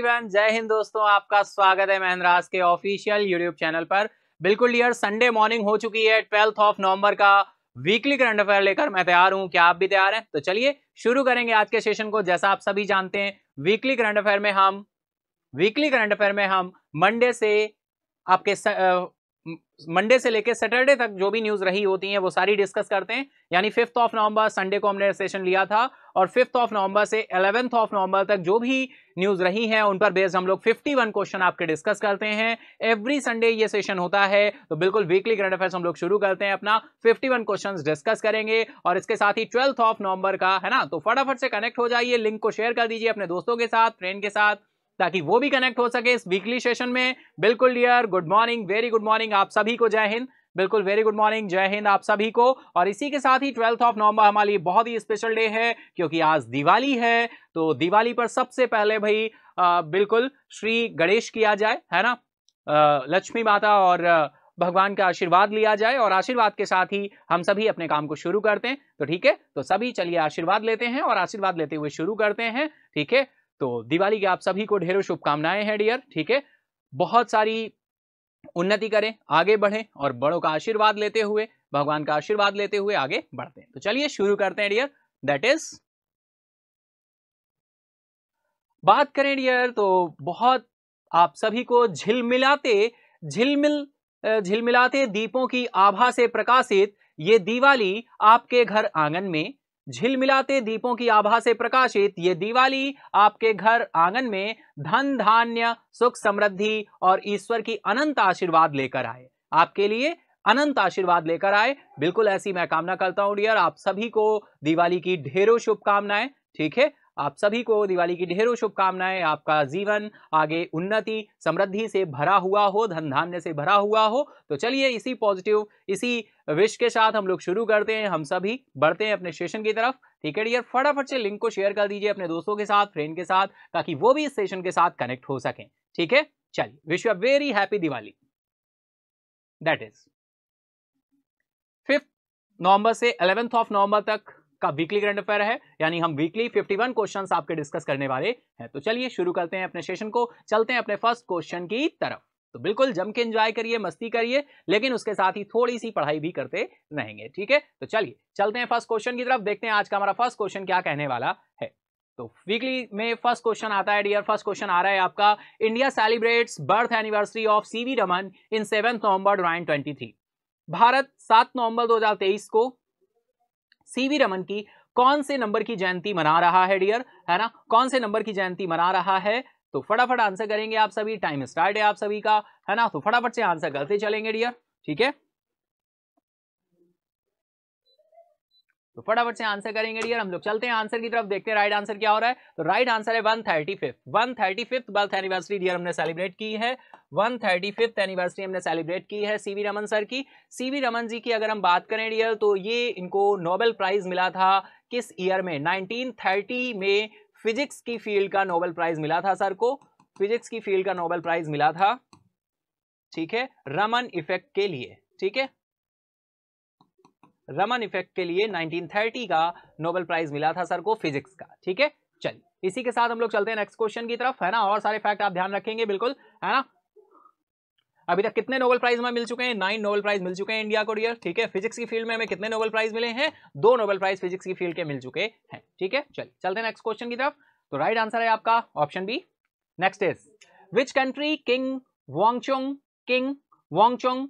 Everyone जय हिंद दोस्तों आपका स्वागत है महनराज के ऑफिशियल यूट्यूब चैनल पर बिल्कुल डियर संडे मॉर्निंग हो चुकी है ट्वेल्थ ऑफ नवंबर का वीकली करंट अफेयर लेकर मैं तैयार हूं क्या आप भी तैयार हैं तो चलिए शुरू करेंगे आज के सेशन को जैसा आप सभी जानते हैं वीकली करंट अफेयर में हम वीकली करंट अफेयर में हम मंडे से आपके स, आ, मंडे से लेकर सैटरडे तक जो भी न्यूज रही होती है वो सारी डिस्कस करते हैं यानी फिफ्थ ऑफ नवंबर संडे को हमने सेशन लिया था और फिफ्थ ऑफ नवंबर से एलेवेंथ ऑफ नवंबर तक जो भी न्यूज रही हैं उन पर बेस्ड हम लोग 51 क्वेश्चन आपके डिस्कस करते हैं एवरी संडे ये सेशन होता है तो बिल्कुल वीकली करंट अफेयर्स हम लोग शुरू करते हैं अपना 51 क्वेश्चन डिस्कस करेंगे और इसके साथ ही ट्वेल्थ ऑफ नवंबर का है ना तो फटाफट से कनेक्ट हो जाइए लिंक को शेयर कर दीजिए अपने दोस्तों के साथ फ्रेंड के साथ ताकि वो भी कनेक्ट हो सके इस वीकली सेशन में बिल्कुल dear good morning very good morning आप सभी को जय हिंद बिल्कुल वेरी गुड मॉर्निंग जय हिंद आप सभी को और इसी के साथ ही ट्वेल्थ ऑफ नवंबर हमारे लिए बहुत ही स्पेशल डे है क्योंकि आज दिवाली है तो दिवाली पर सबसे पहले भाई बिल्कुल श्री गणेश किया जाए है ना लक्ष्मी माता और भगवान का आशीर्वाद लिया जाए और आशीर्वाद के साथ ही हम सभी अपने काम को शुरू करते हैं तो ठीक है तो सभी चलिए आशीर्वाद लेते हैं और आशीर्वाद लेते हुए शुरू करते हैं ठीक है तो दिवाली की आप सभी को ढेरों शुभकामनाएं हैं डियर ठीक है बहुत सारी उन्नति करें आगे बढ़ें और बड़ों का आशीर्वाद लेते हुए भगवान का आशीर्वाद लेते हुए आगे बढ़ते हैं तो चलिए शुरू करते हैं डियर दैट इज बात करें डियर तो बहुत आप सभी को झिलमिलाते झिलमिल झिलमिलाते दीपों की आभा से प्रकाशित ये दिवाली आपके घर आंगन में झिलमिलाते दीपों की आभा से प्रकाशित ये दिवाली आपके घर आंगन में धन धान्य सुख समृद्धि और ईश्वर की अनंत आशीर्वाद लेकर आए आपके लिए अनंत आशीर्वाद लेकर आए बिल्कुल ऐसी मैं कामना करता हूं डियर आप सभी को दिवाली की ढेरों शुभकामनाएं ठीक है आप सभी को दिवाली की ढेरों शुभकामनाएं आपका जीवन आगे उन्नति समृद्धि से भरा हुआ हो धन धान्य से भरा हुआ हो तो चलिए इसी पॉजिटिव इसी विश के साथ हम लोग शुरू करते हैं हम सभी बढ़ते हैं अपने सेशन की तरफ ठीक है डियर फटाफट से लिंक को शेयर कर दीजिए अपने दोस्तों के साथ फ्रेंड के साथ ताकि वो भी इस सेशन के साथ कनेक्ट हो सकें ठीक है चलिए wish you very happy Diwali that is fifth November से अलेवेंथ ऑफ नवंबर तक का वीकली करंट अफेयर है यानी हम वीकली 51 क्वेश्चन आपके डिस्कस करने वाले हैं तो चलिए शुरू करते हैं अपने सेशन को चलते हैं अपने फर्स्ट क्वेश्चन की तरफ तो बिल्कुल जम के इंजॉय करिए मस्ती करिए लेकिन उसके साथ ही थोड़ी सी पढ़ाई भी करते रहेंगे ठीक है तो चलिए चलते हैं फर्स्ट क्वेश्चन की तरफ देखते हैं आज का हमारा फर्स्ट क्वेश्चन क्या कहने वाला है तो वीकली में फर्स्ट क्वेश्चन आता है डियर फर्स्ट क्वेश्चन आ रहा है आपका India celebrates birth anniversary of C V Raman in seven November nine Bharat 7 नवंबर 2023 को सीवी रमन की कौन से नंबर की जयंती मना रहा है डियर है ना कौन से नंबर की जयंती मना रहा है तो फटाफट आंसर करेंगे आप सभी टाइम स्टार्ट है आप सभी का है ना तो फटाफट से आंसर करते चलेंगे डियर ठीक है तो फटाफट से आंसर करेंगे डियर हम लोग चलते हैं आंसर की तरफ देखते हैं राइट आंसर क्या हो रहा है तो राइट आंसर है one thirty fifth one thirty fifth birth anniversary dear हमने सेलिब्रेट की है वन थर्टी फिफ्थ एनिवर्सरी हमने सेलिब्रेट की है सीवी रमन सर की सीवी रमन जी की अगर हम बात करें डियर तो ये इनको नोबेल प्राइज मिला था किस ईयर में नाइनटीन में फिजिक्स की फील्ड का नोबेल प्राइज मिला था सर को फिजिक्स की फील्ड का नोबेल प्राइज मिला था ठीक है रमन इफेक्ट के लिए ठीक है रमन इफेक्ट के लिए 1930 का नोबेल प्राइज मिला था सर को फिजिक्स का ठीक है चलिए इसी के साथ हम लोग चलते हैं नेक्स्ट क्वेश्चन की तरफ है ना और सारे फैक्ट आप ध्यान रखेंगे बिल्कुल है ना अभी तक कितने नोबेल प्राइज में मिल चुके हैं नाइन नोबेल प्राइज मिल चुके हैं इंडिया को डियर ठीक है फिजिक्स की फील्ड में हमें कितने नोबेल प्राइज मिले हैं दो नोबेल प्राइज फिजिक्स की फील्ड के मिल चुके हैं ठीक है चलिए चलते हैं नेक्स्ट क्वेश्चन की तरफ तो राइट आंसर है आपका option B next is which country king Wangchuck king Wangchuck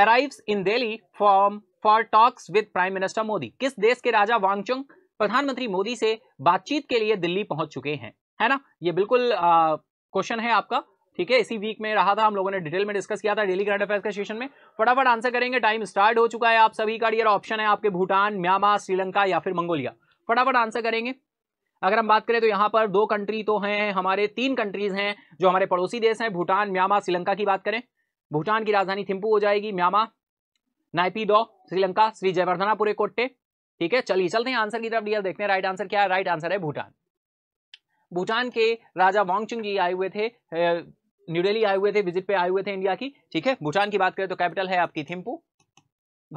arrives in Delhi from for talks with prime minister Modi किस देश के राजा वांगचुंग प्रधानमंत्री मोदी से बातचीत के लिए दिल्ली पहुंच चुके हैं है ना ये बिल्कुल क्वेश्चन है आपका ठीक है इसी वीक में रहा था हम लोगों ने डिटेल में डिस्कस किया था डेली करंट अफेयर्स के सेशन में फटाफट आंसर करेंगे टाइम स्टार्ट हो चुका है आप सभी का डियर ऑप्शन है आपके भूटान म्यांमार श्रीलंका या फिर मंगोलिया फटाफट आंसर करेंगे अगर हम बात करें तो यहाँ पर दो कंट्री तो हैं हमारे तीन कंट्रीज हैं जो हमारे पड़ोसी देश हैं भूटान म्यांमार श्रीलंका की बात करें भूटान की राजधानी थिम्पू हो जाएगी म्यांमार नाइपी दो श्रीलंका श्री पूरे कोट्टे ठीक है चलिए चलते हैं आंसर की तरफ डियर देखते हैं राइट आंसर क्या है राइट आंसर है भूटान भूटान के राजा वांगचुंग जी आए हुए थे न्यू दिल्ली आए हुए थे विजिट पे आए हुए थे इंडिया की ठीक है भूटान की बात करें तो कैपिटल है आपकी थिम्पू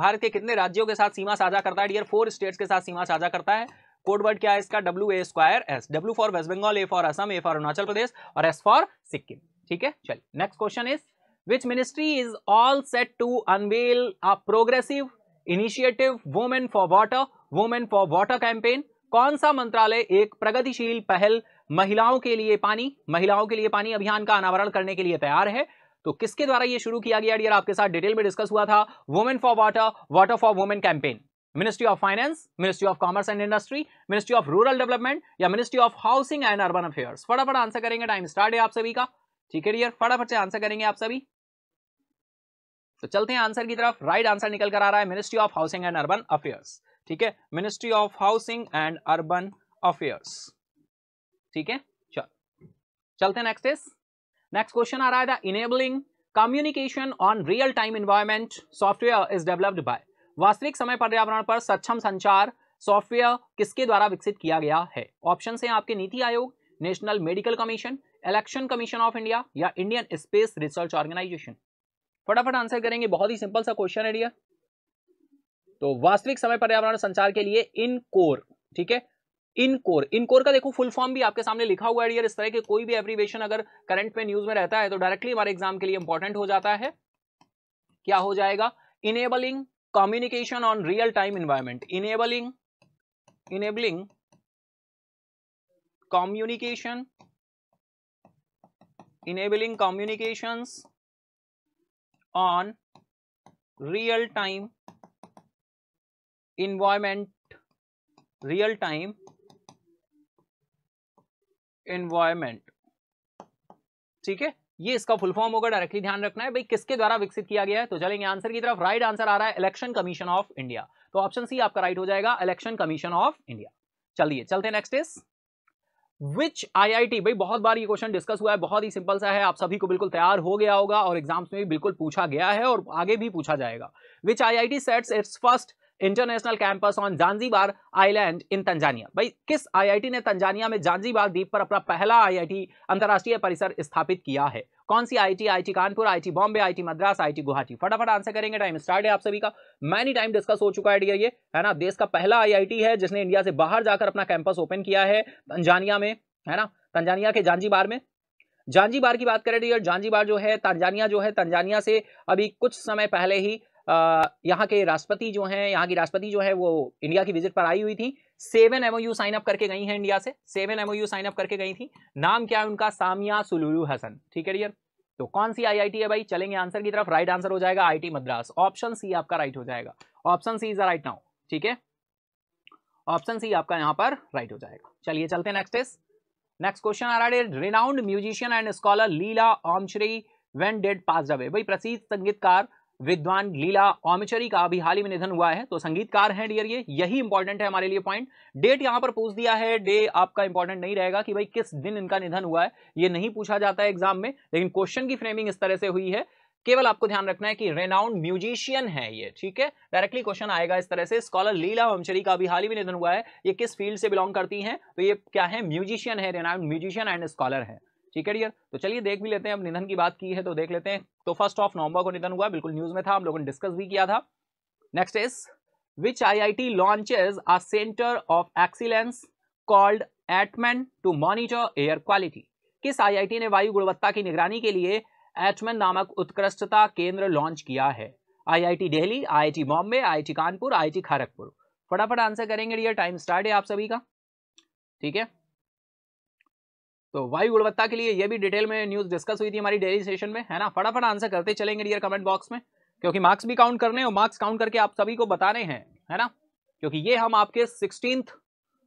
भारत के कितने राज्यों के साथ सीमा साझा करता है डियर फोर स्टेट्स के साथ सीमा साझा करता है कोड वर्ड क्या है इसका W A square S W for West Bengal A for Assam A for Arunachal Pradesh और एस फॉर सिक्किम ठीक है चलिए next question is which ministry is all set to unveil a progressive initiative women for water women for water campaign कौन सा मंत्रालय एक प्रगतिशील पहल महिलाओं के लिए पानी महिलाओं के लिए पानी अभियान का अनावरण करने के लिए तैयार है तो किसके द्वारा यह शुरू किया गया आपके साथ डिटेल में डिस्कस हुआ था women for water water for women campaign ministry of finance ministry of commerce and industry ministry of rural development या ministry of housing and urban affairs फटाफट आंसर करेंगे टाइम स्टार्ट है आप सभी का ठीक है डियर फटाफट से आंसर करेंगे आप सभी तो चलते हैं आंसर की तरफ राइट आंसर निकल कर आ रहा है ministry of housing and urban affairs ठीक है ministry of housing and urban affairs ठीक है चलते हैं नेक्स्ट इस नेक्स्ट क्वेश्चन आ रहा है the enabling communication on real time environment software is developed by वास्तविक समय पर्यावरण पर सक्षम संचार सॉफ्टवेयर किसके द्वारा विकसित किया गया है ऑप्शन है आपके NITI Aayog national medical commission election commission of India या इंडियन स्पेस रिसर्च ऑर्गेनाइजेशन फटाफट आंसर करेंगे बहुत ही सिंपल सा क्वेश्चन है डियर तो वास्तविक समय पर्यावरण संचार के लिए इन कोर ठीक है इन कोर इन कोर का देखो फुल फॉर्म भी आपके सामने लिखा हुआ है डियर इस तरह के कोई भी एप्रीवेशन अगर करंट में न्यूज में रहता है तो डायरेक्टली हमारे एग्जाम के लिए इंपॉर्टेंट हो जाता है क्या हो जाएगा enabling communication on real time environment enabling enabling communication enabling communications on real time environment real time environment ठीक है ये इसका फुल फॉर्म होगा डायरेक्टली ध्यान रखना है भाई किसके द्वारा विकसित किया गया है तो चलेंगे आंसर की तरफ राइट आंसर आ रहा है इलेक्शन कमीशन ऑफ इंडिया तो ऑप्शन सी आपका राइट हो जाएगा इलेक्शन कमीशन ऑफ इंडिया चलिए चलते नेक्स्ट इज विच आईआईटी भाई बहुत बार ये क्वेश्चन डिस्कस हुआ है बहुत ही सिंपल सा है आप सभी को बिल्कुल तैयार हो गया होगा और एग्जाम्स में भी बिल्कुल पूछा गया है और आगे भी पूछा जाएगा which IIT sets its first international campus on Zanzibar island in Tanzania भाई किस आईआईटी ने तंजानिया में जांजीबार द्वीप पर अपना पहला आईआईटी अंतर्राष्ट्रीय परिसर स्थापित किया है कौन सी IT IT Kanpur IT Bombay IT Madras IT Guwahati फटाफट आंसर करेंगे टाइम स्टार्ट है आप सभी का मैनी टाइम डिस्कस हो चुका है ये है ना देश का पहला आईआईटी है जिसने इंडिया से बाहर जाकर अपना कैंपस ओपन किया है तंजानिया में है ना तंजानिया के जांजीबार में जांजीबार की बात करें डियर जांजीबार जो है तंजानिया जो है तंजानिया से अभी कुछ समय पहले ही यहाँ के राष्ट्रपति जो हैं यहाँ की राष्ट्रपति जो है वो इंडिया की विजिट पर आई हुई थी सेवन एमओयू साइन अप करके गई हैं इंडिया से सेवन एमओयू साइन अप करके गई थी नाम क्या है उनका सामिया सुलुलू हसन ठीक है डियर तो कौन सी आईआईटी है भाई चलेंगे आंसर की तरफ राइट आंसर हो जाएगा आई मद्रास ऑप्शन सी आपका राइट हो जाएगा option C is right now ठीक है ऑप्शन सी आपका यहां पर राइट हो जाएगा चलिए चलते हैं नेक्स्ट इज नेक्स्ट क्वेश्चन आ रहा है renowned musician and scholar Leela Omchery when did pass away भाई प्रसिद्ध संगीतकार विद्वान लीला ओमचरी का अभी हाल ही में निधन हुआ है तो संगीतकार हैं डियर ये यही इंपॉर्टेंट है हमारे लिए पॉइंट डेट यहां पर पूछ दिया है डे आपका इंपॉर्टेंट नहीं रहेगा कि भाई किस दिन इनका निधन हुआ है ये नहीं पूछा जाता है एग्जाम में लेकिन क्वेश्चन की फ्रेमिंग इस तरह से हुई है केवल आपको ध्यान रखना है कि रेनाउंड म्यूजिशियन है ये ठीक है डायरेक्टली क्वेश्चन आएगा इस तरह से स्कॉलर लीला ओमचरी का अभी हाल ही में निधन हुआ है ये किस फील्ड से बिलोंग करती हैं तो ये क्या है म्यूजिशियन है रेनाउंड म्यूजिशियन एंड स्कॉलर है ठीक है डियर तो चलिए देख भी लेते हैं अब निधन की बात की है तो देख लेते हैं तो फर्स्ट ऑफ नवंबर को निधन हुआ बिल्कुल न्यूज में था हम लोगों ने डिस्कस भी किया था next is which I I T launches a centre of excellence called Atman to monitor air quality किस आई ने वायु गुणवत्ता की निगरानी के लिए एटमैन नामक उत्कृष्टता केंद्र लॉन्च किया है IIT Delhi, IIT Bombay IIT Kanpur IIT Kharagpur फटाफट आंसर करेंगे डियर टाइम स्टार्ट है आप सभी का ठीक है तो वायु गुणवत्ता के लिए यह भी डिटेल में न्यूज़ डिस्कस हुई थी हमारी डेली सेशन में है ना फटाफट आंसर करते चलेंगे डियर कमेंट बॉक्स में क्योंकि मार्क्स भी काउंट करने और मार्क्स काउंट करके आप सभी को बताने हैं है ना क्योंकि ये हम आपके सिक्सटीन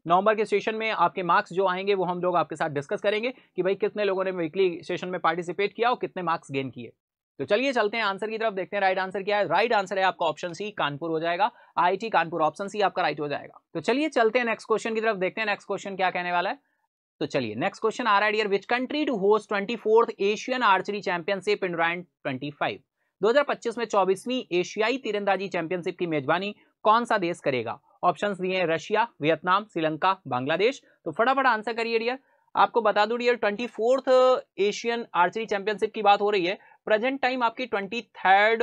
नवंबर के सेशन में आपके मार्क्स जो आएंगे वो हम लोग आपके साथ डिस्कस करेंगे कि भाई कितने लोगों ने वीकली सेशन में पार्टिसिपेट किया और कितने मार्क्स गेन किए तो चलिए चलते हैं आंसर की तरफ देखते हैं राइट आंसर क्या है राइट आंसर है आपका ऑप्शन सी कानपुर हो जाएगा आईआईटी कानपुर ऑप्शन सी आपका राइट हो जाएगा तो चलिए चलते हैं नेक्स्ट क्वेश्चन की तरफ देखते हैं नेक्स्ट क्वेश्चन क्या कहने वाला है तो चलिए नेक्स्ट क्वेश्चन आ रहा है which country to host twenty fourth Asian archery championship in रैंड ट्वेंटी फाइव 2025 में 24वीं एशियाई तीरंदाजी चैंपियनशिप की मेजबानी कौन सा देश करेगा ऑप्शन दिए हैं रशिया वियतनाम श्रीलंका बांग्लादेश तो फटाफट आंसर करिए डियर आपको बता दूं dear twenty fourth Asian archery championship की बात हो रही है प्रेजेंट टाइम आपकी twenty third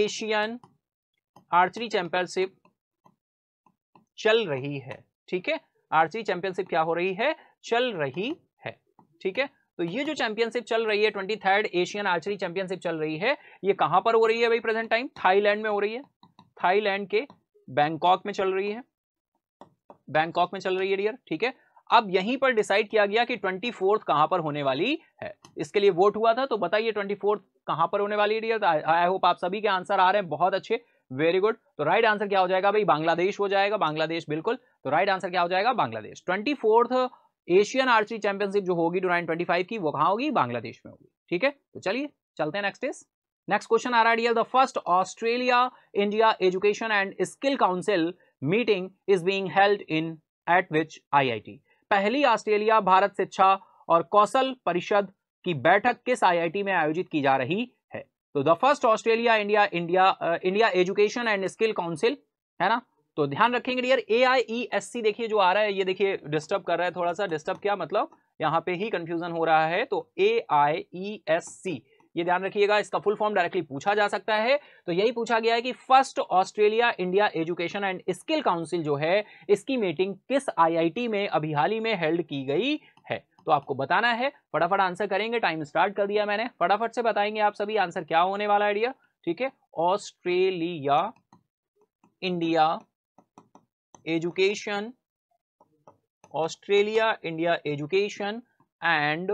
Asian archery championship चल रही है ठीक है आर्चरी चैंपियनशिप क्या हो रही है चल रही है ठीक है तो ये जो चैंपियनशिप चल रही है twenty third Asian archery championship चल रही है ये कहां पर हो रही है भाई प्रेजेंट टाइम थाईलैंड में हो रही है थाईलैंड के बैंकॉक में चल रही है बैंकॉक में चल रही है डियर ठीक है अब यहीं पर डिसाइड किया गया कि ट्वेंटी फोर्थ कहां पर होने वाली है इसके लिए वोट हुआ था तो बताइए ट्वेंटी फोर्थ कहां पर होने वाली है डियर आई होप आप सभी के आंसर आ रहे हैं बहुत अच्छे वेरी गुड तो राइट आंसर क्या हो जाएगा भाई बांग्लादेश हो जाएगा बांग्लादेश बिल्कुल तो राइट आंसर क्या हो जाएगा Bangladesh twenty fourth Asian archery championship जो होगी टू की वो कहाँ होगी बांग्लादेश में होगी ठीक है तो चलिए चलते हैं नेक्स्ट इस नेक्स्ट क्वेश्चन आ रहा है the first Australia India education and skill council meeting is being held in at which IIT पहली ऑस्ट्रेलिया भारत शिक्षा और कौशल परिषद की बैठक किस आईआईटी में आयोजित की जा रही है तो the first Australia India India India education and skill council है ना तो ध्यान रखेंगे डियर ए आई ई एस सी देखिए जो आ रहा है ये देखिए डिस्टर्ब कर रहा है थोड़ा सा डिस्टर्ब क्या मतलब यहाँ पे ही कंफ्यूजन हो रहा है तो ए आई ई एस सी ये ध्यान रखिएगा इसका फुल फॉर्म डायरेक्टली पूछा जा सकता है तो यही पूछा गया है कि first Australia India education and skill council जो है इसकी मीटिंग किस आईआईटी में अभी हाल ही में हेल्ड की गई है तो आपको बताना है फटाफट आंसर करेंगे टाइम स्टार्ट कर दिया मैंने फटाफट से बताएंगे आप सभी आंसर क्या होने वाला आइडिया ठीक है Australia India education Australia India education and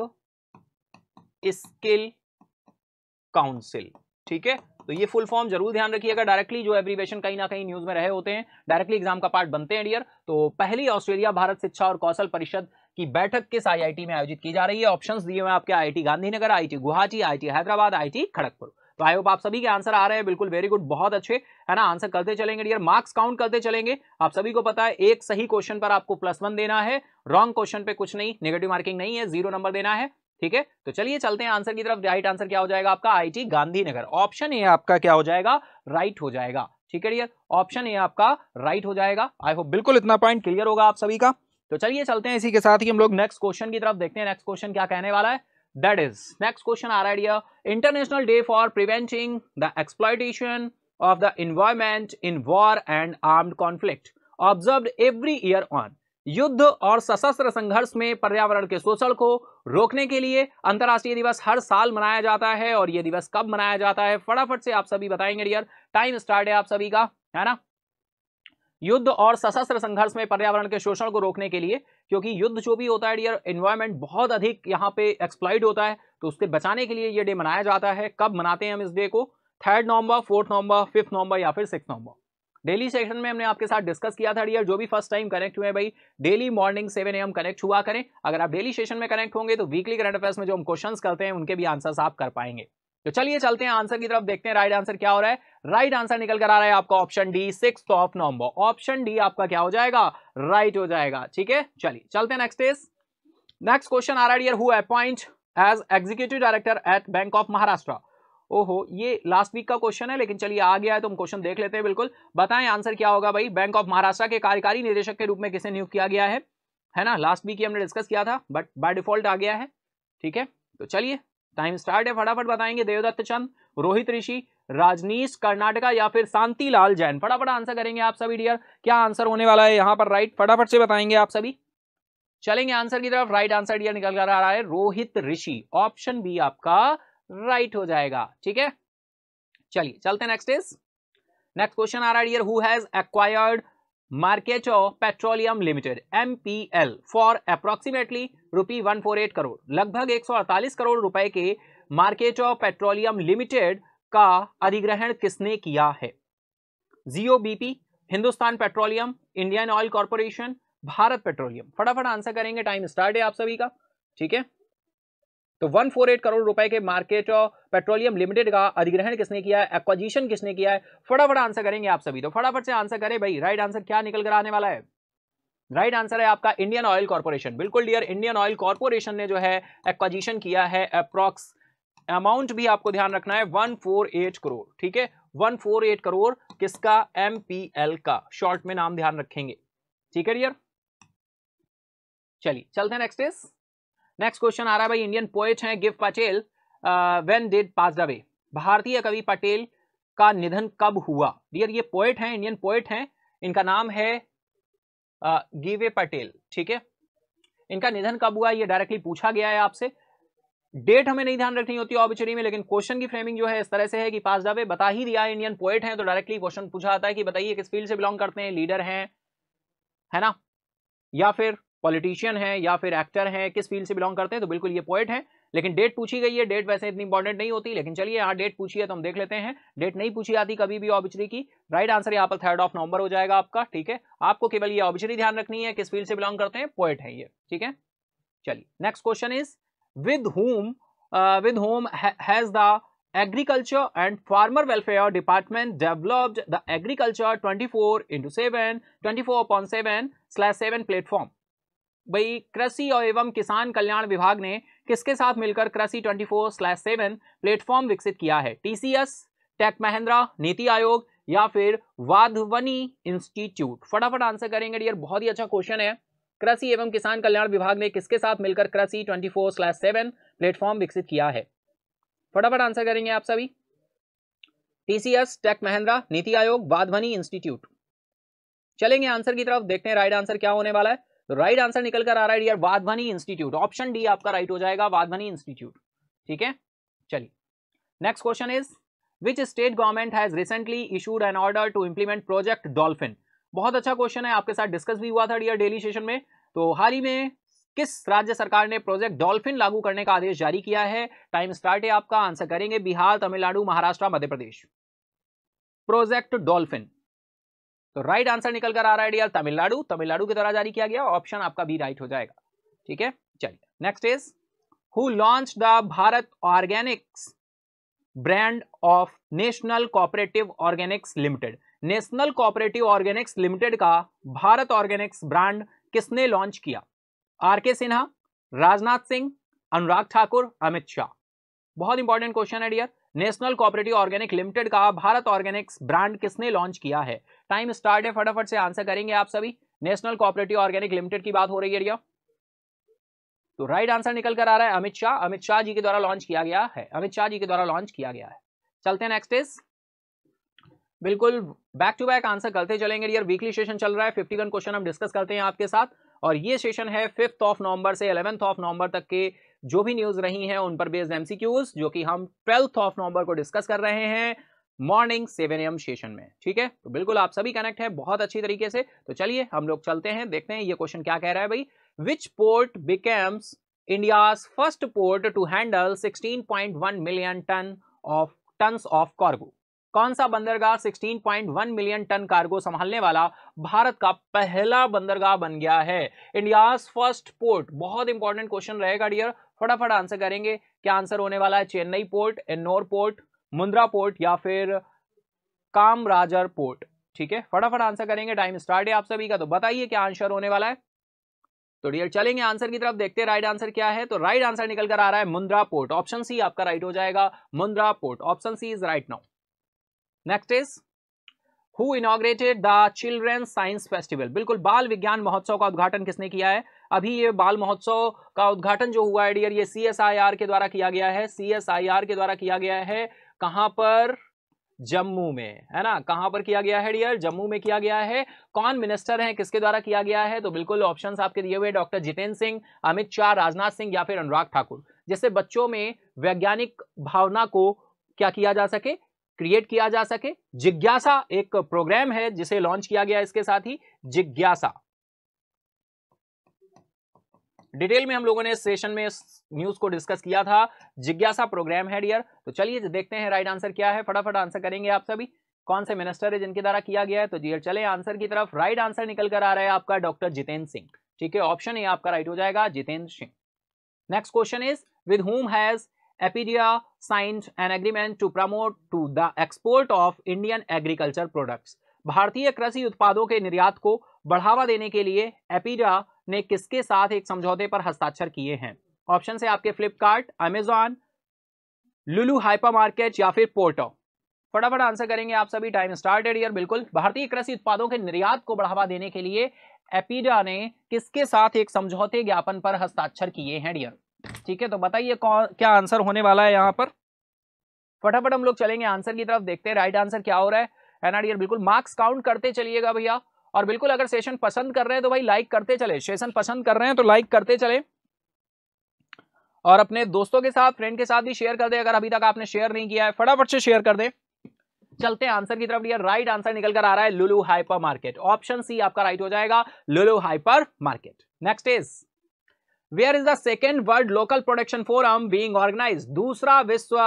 skill council ठीक है तो ये फुल फॉर्म जरूर ध्यान रखिएगा डायरेक्टली जो एब्रीवेशन कहीं ना कहीं न्यूज में रहे होते हैं डायरेक्टली एग्जाम का पार्ट बनते हैं डियर तो पहली ऑस्ट्रेलिया भारत शिक्षा और कौशल परिषद की बैठक किस आईआईटी में आयोजित की जा रही है ऑप्शंस दिए हुए आपके IIT Gandhinagar IIT Guwahati IIT Hyderabad IIT Kharagpur तो आई होप आप सभी के आंसर आ रहे हैं बिल्कुल वेरी गुड बहुत अच्छे है ना आंसर करते चलेंगे डियर मार्क्स काउंट करते चलेंगे आप सभी को पता है एक सही क्वेश्चन पर आपको प्लस वन देना है रॉन्ग क्वेश्चन पे कुछ नहीं नेगेटिव मार्किंग नहीं है जीरो नंबर देना है ठीक है तो चलिए चलते हैं आंसर की तरफ राइट आंसर क्या हो जाएगा आपका आई गांधीनगर ऑप्शन ए आपका क्या हो जाएगा राइट हो जाएगा ठीक है डियर ऑप्शन ए आपका राइट हो जाएगा आई होप बिल्कुल इतना पॉइंट क्लियर होगा आप सभी का तो चलिए चलते हैं इसी के साथ ही हम लोग नेक्स्ट क्वेश्चन की तरफ देखते हैं नेक्स्ट क्वेश्चन क्या कहने वाला है दैट इज नेक्स्ट क्वेश्चन आ रहा international day for preventing the exploitation of the environment in war and armed conflict observe every year on युद्ध और सशस्त्र संघर्ष में पर्यावरण के शोषण को रोकने के लिए अंतर्राष्ट्रीय दिवस हर साल मनाया जाता है और यह दिवस कब मनाया जाता है फटाफट से आप सभी बताएंगे डियर टाइम स्टार्ट है आप सभी का है ना युद्ध और सशस्त्र संघर्ष में पर्यावरण के शोषण को रोकने के लिए क्योंकि युद्ध जो भी होता है डियर एनवायरमेंट बहुत अधिक यहाँ पे एक्सप्लाइड होता है तो उससे बचाने के लिए ये डे मनाया जाता है कब मनाते हैं हम इस डे को third November fourth November fifth November या फिर सिक्स नवंबर डेली सेशन में हमने आपके साथ डिस्कस किया था डियर जो भी फर्स्ट टाइम कनेक्ट हुए भाई daily morning seven AM connect हुआ करें अगर आप डेली सेशन में कनेक्ट होंगे तो वीकली करंट अफेयर्स में जो हम क्वेश्चन करते हैं उनके भी आंसर्स आप कर पाएंगे तो चलिए चलते हैं आंसर की तरफ देखते हैं राइट आंसर क्या हो रहा है राइट आंसर निकल कर आ रहा है आपका option D six of November option D आपका क्या हो जाएगा राइट right हो जाएगा ठीक है चलिए चलते हैं नेक्स्ट इज नेक्स्ट क्वेश्चन आ रहा है who appoint as executive director at bank of Maharashtra ओहो ये लास्ट वीक का क्वेश्चन है लेकिन चलिए आ गया है तो हम क्वेश्चन देख लेते हैं बिल्कुल बताएं आंसर क्या होगा भाई बैंक ऑफ महाराष्ट्र के कार्यकारी निदेशक के रूप में किसे नियुक्त किया गया है है ना लास्ट वीक ही हमने डिस्कस किया था बट बाय डिफॉल्ट आ गया है ठीक है तो चलिए टाइम स्टार्ट है फटाफट बताएंगे देवदत्त चंद रोहित ऋषि राजनीश कर्नाटका या फिर शांतिलाल जैन फटाफट आंसर करेंगे आप सभी डियर क्या आंसर होने वाला है यहाँ पर राइट फटाफट से बताएंगे आप सभी चलेंगे आंसर की तरफ राइट आंसर डियर निकल कर आ रहा है रोहित ऋषि ऑप्शन बी आपका राइट हो जाएगा ठीक है चलिए चलते नेक्स्ट इज नेक्स्ट क्वेश्चन आ रहा है dear who has acquired market of petroleum limited MPL for approximately rupee one four eight crore लगभग 148 करोड़ रुपए के मार्केट ऑफ पेट्रोलियम लिमिटेड का अधिग्रहण किसने किया है Jio BP Hindustan petroleum Indian oil corporation Bharat petroleum फटाफट आंसर करेंगे टाइम स्टार्ट है आप सभी का ठीक है तो 148 करोड़ रुपए के मार्केट ऑफ पेट्रोलियम लिमिटेड का अधिग्रहण किसने किया है एक्वाजिशन किसने किया है फटाफट आंसर करेंगे आप सभी तो फटाफट से आंसर करें भाई राइट आंसर क्या निकल कर आने वाला है राइट right आंसर है आपका इंडियन ऑयल कॉर्पोरेशन बिल्कुल डियर इंडियन ऑयल कॉर्पोरेशन ने जो है एक्वाजिशन किया है अप्रॉक्स अमाउंट भी आपको ध्यान रखना है 148 करोड़ ठीक है 148 करोड़ किसका एल का शॉर्ट में नाम ध्यान रखेंगे ठीक है डियर चलिए चलते हैं नेक्स्ट इज नेक्स्ट क्वेश्चन आ रहा है भाई इंडियन पोएट है Gieve Patel when did pass away भारतीय कवि पटेल का निधन कब हुआ डियर ये पोएट है इंडियन पोएट है इनका नाम है गीवे पटेल ठीक है इनका निधन कब हुआ ये डायरेक्टली पूछा गया है आपसे डेट हमें नहीं ध्यान रखनी होती ऑबिचरी में लेकिन क्वेश्चन की फ्रेमिंग जो है इस तरह से है कि पास डावे बता ही दिया इंडियन पोएट हैं तो डायरेक्टली क्वेश्चन पूछा जाता है कि बताइए किस फील्ड से बिलोंग करते हैं लीडर हैं है ना या फिर पॉलिटिशियन है या फिर एक्टर है किस फील्ड से बिलोंग करते हैं तो बिल्कुल ये पोएट हैं लेकिन डेट पूछी गई है डेट वैसे इतनी इंपॉर्टेंट नहीं होती लेकिन चलिए यहाँ डेट पूछी है तो हम देख लेते हैं डेट नहीं पूछी आती कभी भी ऑबिचरी की राइट आंसर यहाँ पर थर्ड ऑफ नवंबर हो जाएगा आपका ठीक है आपको केवल ये ऑबिचरी ध्यान रखनी है किस फील्ड से बिलोंग करते हैं पोएट है ये ठीक है चलिए next question is with home with home has the agriculture and farmer welfare department developed the agriculture 24 into 7 24 upon 7 slash 7 platform भाई कृषि और एवं किसान कल्याण विभाग ने किसके साथ मिलकर कृषि फोर स्लैश सेवन प्लेटफॉर्म विकसित किया है टीसीएस टेक महिंद्रा नीति आयोग या फिर वाधवनी इंस्टीट्यूट फटाफट आंसर करेंगे डियर बहुत ही अच्छा क्वेश्चन है कृषि एवं किसान कल्याण विभाग ने किसके साथ मिलकर Krishi twenty four slash seven platform विकसित किया है फटाफट आंसर करेंगे आप सभी टीसीएस टेक महिंद्रा नीति आयोग वाधवनी इंस्टीट्यूट चलेंगे आंसर की तरफ देखते हैं राइट आंसर क्या होने वाला है तो राइट आंसर निकल कर आ रहा है dear Wadhwani institute option D आपका राइट हो जाएगा वाधवानी इंस्टीट्यूट ठीक है चलिए next question is which state government has recently issued an order to implement project dolphin बहुत अच्छा क्वेश्चन है आपके साथ डिस्कस भी हुआ था डियर डेली सेशन में तो हाल ही में किस राज्य सरकार ने प्रोजेक्ट डॉल्फिन लागू करने का आदेश जारी किया है टाइम स्टार्ट है आपका आंसर करेंगे बिहार तमिलनाडु महाराष्ट्र मध्य प्रदेश प्रोजेक्ट डॉल्फिन तो राइट आंसर निकल कर आ रहा है डियर तमिलनाडु तमिलनाडु की तरह जारी किया गया ऑप्शन आपका भी राइट हो जाएगा ठीक है चलिए next is who launch the Bharat organics brand of national cooperative organics limited national cooperative organics limited का भारत ऑर्गेनिक्स ब्रांड किसने लॉन्च किया आर के सिन्हा राजनाथ सिंह अनुराग ठाकुर अमित शाह बहुत इंपॉर्टेंट क्वेश्चन है dear national cooperative organic limited का भारत ऑर्गेनिक्स ब्रांड किसने लॉन्च किया है time start है फटाफट से आंसर करेंगे आप सभी नेशनल कोऑपरेटिव ऑर्गेनिक लिमिटेड की बात हो रही है तो राइट आंसर निकल कर आ रहा है अमित शाह अमित शाह जी के द्वारा लॉन्च किया गया है अमित शाह जी के द्वारा लॉन्च किया गया है चलते हैं नेक्स्ट इज बिल्कुल बैक टू बैक आंसर करते चलेंगे डियर वीकली सेशन चल रहा है फिफ्टी वन क्वेश्चन हम डिस्कस करते हैं आपके साथ और ये सेशन है फिफ्थ ऑफ नवंबर से इलेवंथ ऑफ नवंबर तक के जो भी न्यूज रही हैं उन पर बेस्ड एमसीक्यूज जो कि हम ट्वेल्थ ऑफ नवंबर को डिस्कस कर रहे हैं मॉर्निंग सेवन एम सेशन में ठीक है तो बिल्कुल आप सभी कनेक्ट है बहुत अच्छी तरीके से तो चलिए हम लोग चलते हैं देखते हैं ये क्वेश्चन क्या कह रहा है भाई which port becomes India first port to handle 16.1 million ton of ton of cargo कौन सा बंदरगाह 16.1 मिलियन टन कार्गो संभालने वाला भारत का पहला बंदरगाह बन गया है इंडिया फर्स्ट पोर्ट बहुत इंपॉर्टेंट क्वेश्चन रहेगा डियर फटाफट आंसर करेंगे क्या आंसर होने वाला है Chennai port Ennore port Mundra port या फिर कामराजर पोर्ट ठीक है फटाफट आंसर करेंगे टाइम स्टार्ट है आप सभी का तो बताइए क्या आंसर होने वाला है तो डियर चलेंगे आंसर की तरफ देखते हैं राइट आंसर क्या है तो राइट आंसर निकल कर आ रहा है मुंद्रा पोर्ट ऑप्शन सी आपका राइट हो जाएगा Mundra port option C is right now next is who inaugurated the children science festival बिल्कुल बाल विज्ञान महोत्सव का उद्घाटन किसने किया है अभी ये बाल महोत्सव का उद्घाटन जो हुआ है डियर ये सी के द्वारा किया गया है सी के द्वारा किया गया है कहाँ पर जम्मू में है ना कहां पर किया गया है डियर जम्मू में किया गया है कौन मिनिस्टर हैं किसके द्वारा किया गया है तो बिल्कुल ऑप्शन आपके दिए हुए डॉक्टर जितेंद्र सिंह अमित शाह राजनाथ सिंह या फिर अनुराग ठाकुर जिससे बच्चों में वैज्ञानिक भावना को क्या किया जा सके क्रिएट किया जा सके जिज्ञासा एक प्रोग्राम है जिसे लॉन्च किया गया इसके साथ ही जिज्ञासा डिटेल में हम लोगों ने सेशन में न्यूज को डिस्कस किया था जिज्ञासा प्रोग्राम है डियर तो चलिए देखते हैं राइट आंसर क्या है फटाफट आंसर करेंगे आप सभी कौन से मिनिस्टर है जिनके द्वारा किया गया है तो डियर चले आंसर की तरफ राइट आंसर निकल कर आ रहा है आपका डॉक्टर जितेंद्र सिंह ठीक है ऑप्शन ए आपका राइट हो जाएगा Jitendra Singh next question is with whom has APEDA signs an agreement to promote to the export of Indian agriculture products भारतीय कृषि उत्पादों के निर्यात को बढ़ावा देने के लिए एपीडिया ने किसके साथ एक समझौते पर हस्ताक्षर किए हैं ऑप्शन से आपके Flipkart Amazon Lulu hyper market या फिर पोर्टो फटाफट आंसर करेंगे आप सभी टाइम स्टार्टेड ईयर बिल्कुल भारतीय कृषि उत्पादों के निर्यात को बढ़ावा देने के लिए एपीडा ने किसके साथ एक समझौते ज्ञापन पर हस्ताक्षर किए हैं डियर ठीक है तो बताइए कौन क्या आंसर होने वाला है यहाँ पर फटाफट हम लोग चलेंगे आंसर की तरफ देखते हैं राइट आंसर क्या हो रहा है एनआरडियर बिल्कुल मार्क्स काउंट करते चलिएगा भैया और बिल्कुल अगर सेशन पसंद कर रहे हैं तो भाई लाइक करते चले सेशन पसंद कर रहे हैं तो लाइक करते चले और अपने दोस्तों के साथ फ्रेंड के साथ भी शेयर कर दे अगर अभी तक आपने शेयर नहीं किया है फटाफट से शेयर कर दे चलते हैं आंसर की तरफ डियर राइट आंसर निकल कर आ रहा है Lulu hyper market option C आपका राइट हो जाएगा Lulu hyper market next is where is the second world local production forum being organise दूसरा विश्व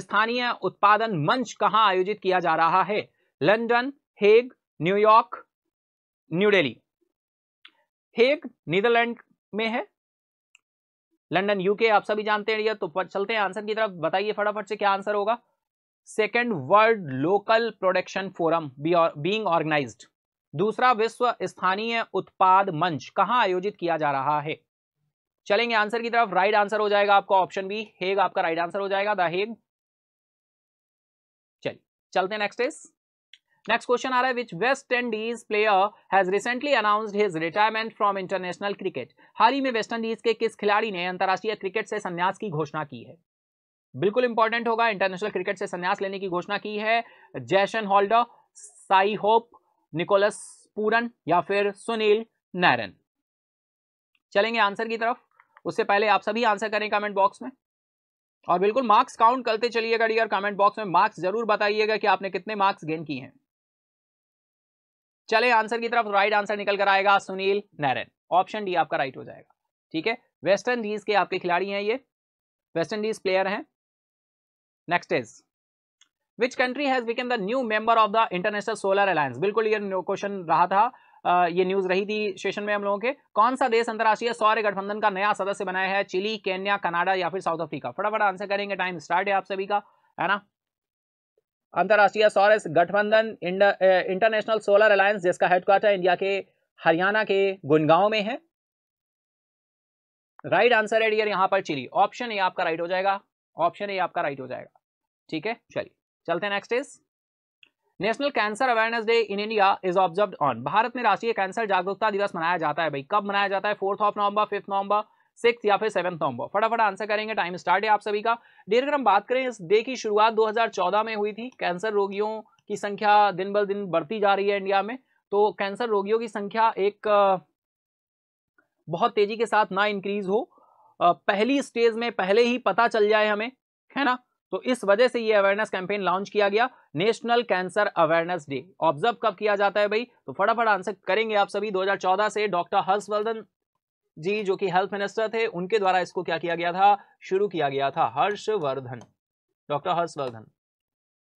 स्थानीय उत्पादन मंच कहां आयोजित किया जा रहा है London Hague New York New Delhi Hague Netherlands में है लंडन यूके आप सभी जानते हैं ये तो चलते हैं आंसर की तरफ बताइए फटाफट से क्या आंसर होगा second world local production forum being organise दूसरा विश्व स्थानीय उत्पाद मंच कहां आयोजित किया जा रहा है चलेंगे आंसर की तरफ राइट आंसर हो जाएगा आपका ऑप्शन बी हेग आपका राइट आंसर हो जाएगा द हेग चलिए चलते हैं नेक्स्ट इज नेक्स्ट क्वेश्चन आ रहा है which West Indies player has recently announced his retirement from international cricket हाल ही में वेस्ट इंडीज के किस खिलाड़ी ने अंतर्राष्ट्रीय क्रिकेट से संन्यास की घोषणा की है बिल्कुल इंपॉर्टेंट होगा इंटरनेशनल क्रिकेट से संन्यास लेने की घोषणा की है Jason Holder Shai Hope Nicholas Pooran या फिर सुनील नैरन चलेंगे आंसर की तरफ उससे पहले आप सभी आंसर करें कमेंट बॉक्स में और बिल्कुल मार्क्स काउंट करते चलिएगा डियर कमेंट बॉक्स में मार्क्स जरूर बताइएगा कि आपने कितने मार्क्स गेन किए हैं चले आंसर की तरफ राइट आंसर निकल कर आएगा सुनील नारायण ऑप्शन डी आपका राइट हो जाएगा ठीक है वेस्ट इंडीज के आपके खिलाड़ी हैं ये वेस्ट इंडीज प्लेयर हैं next is which country has become the new member of the international solar alliance बिल्कुल ये क्वेश्चन रहा था ये न्यूज रही थी सेशन में हम लोगों के कौन सा देश अंतर्राष्ट्रीय सौर्य गठबंधन का नया सदस्य बनाया है चिली केन्या कनाडा या फिर साउथ अफ्रीका फटाफट आंसर करेंगे टाइम स्टार्ट है आप सभी का है ना अंतर्राष्ट्रीय सौर गठबंधन इंटरनेशनल सोलर अलायंस जिसका हेडक्वार्टर इंडिया के हरियाणा के गुनगांव में है राइट आंसर है डियर यहां पर चिली ऑप्शन ए आपका राइट हो जाएगा ऑप्शन ए आपका राइट हो जाएगा ठीक है चलिए चलते हैं next is national cancer awareness day in India is observe on Bharat में राष्ट्रीय कैंसर जागरूकता दिवस मनाया जाता है भाई कब मनाया जाता है fourth of November fifth November six या फिर सेवन नवंबर फटाफट आंसर करेंगे टाइम स्टार्ट है आप सभी का डियर अगर हम बात करें इस डे की शुरुआत 2014 में हुई थी कैंसर रोगियों की संख्या दिन ब दिन बढ़ती जा रही है इंडिया में तो कैंसर रोगियों की संख्या एक बहुत तेजी के साथ ना इंक्रीज हो पहली स्टेज में पहले ही पता चल जाए हमें है ना तो इस वजह से ये अवेयरनेस कैंपेन लॉन्च किया गया national cancer awareness day observe कब किया जाता है भाई तो फटाफट आंसर करेंगे आप सभी 2014 से डॉक्टर हर्षवर्धन जी जो कि हेल्थ मिनिस्टर थे उनके द्वारा इसको क्या किया गया था शुरू किया गया था हर्षवर्धन डॉक्टर हर्षवर्धन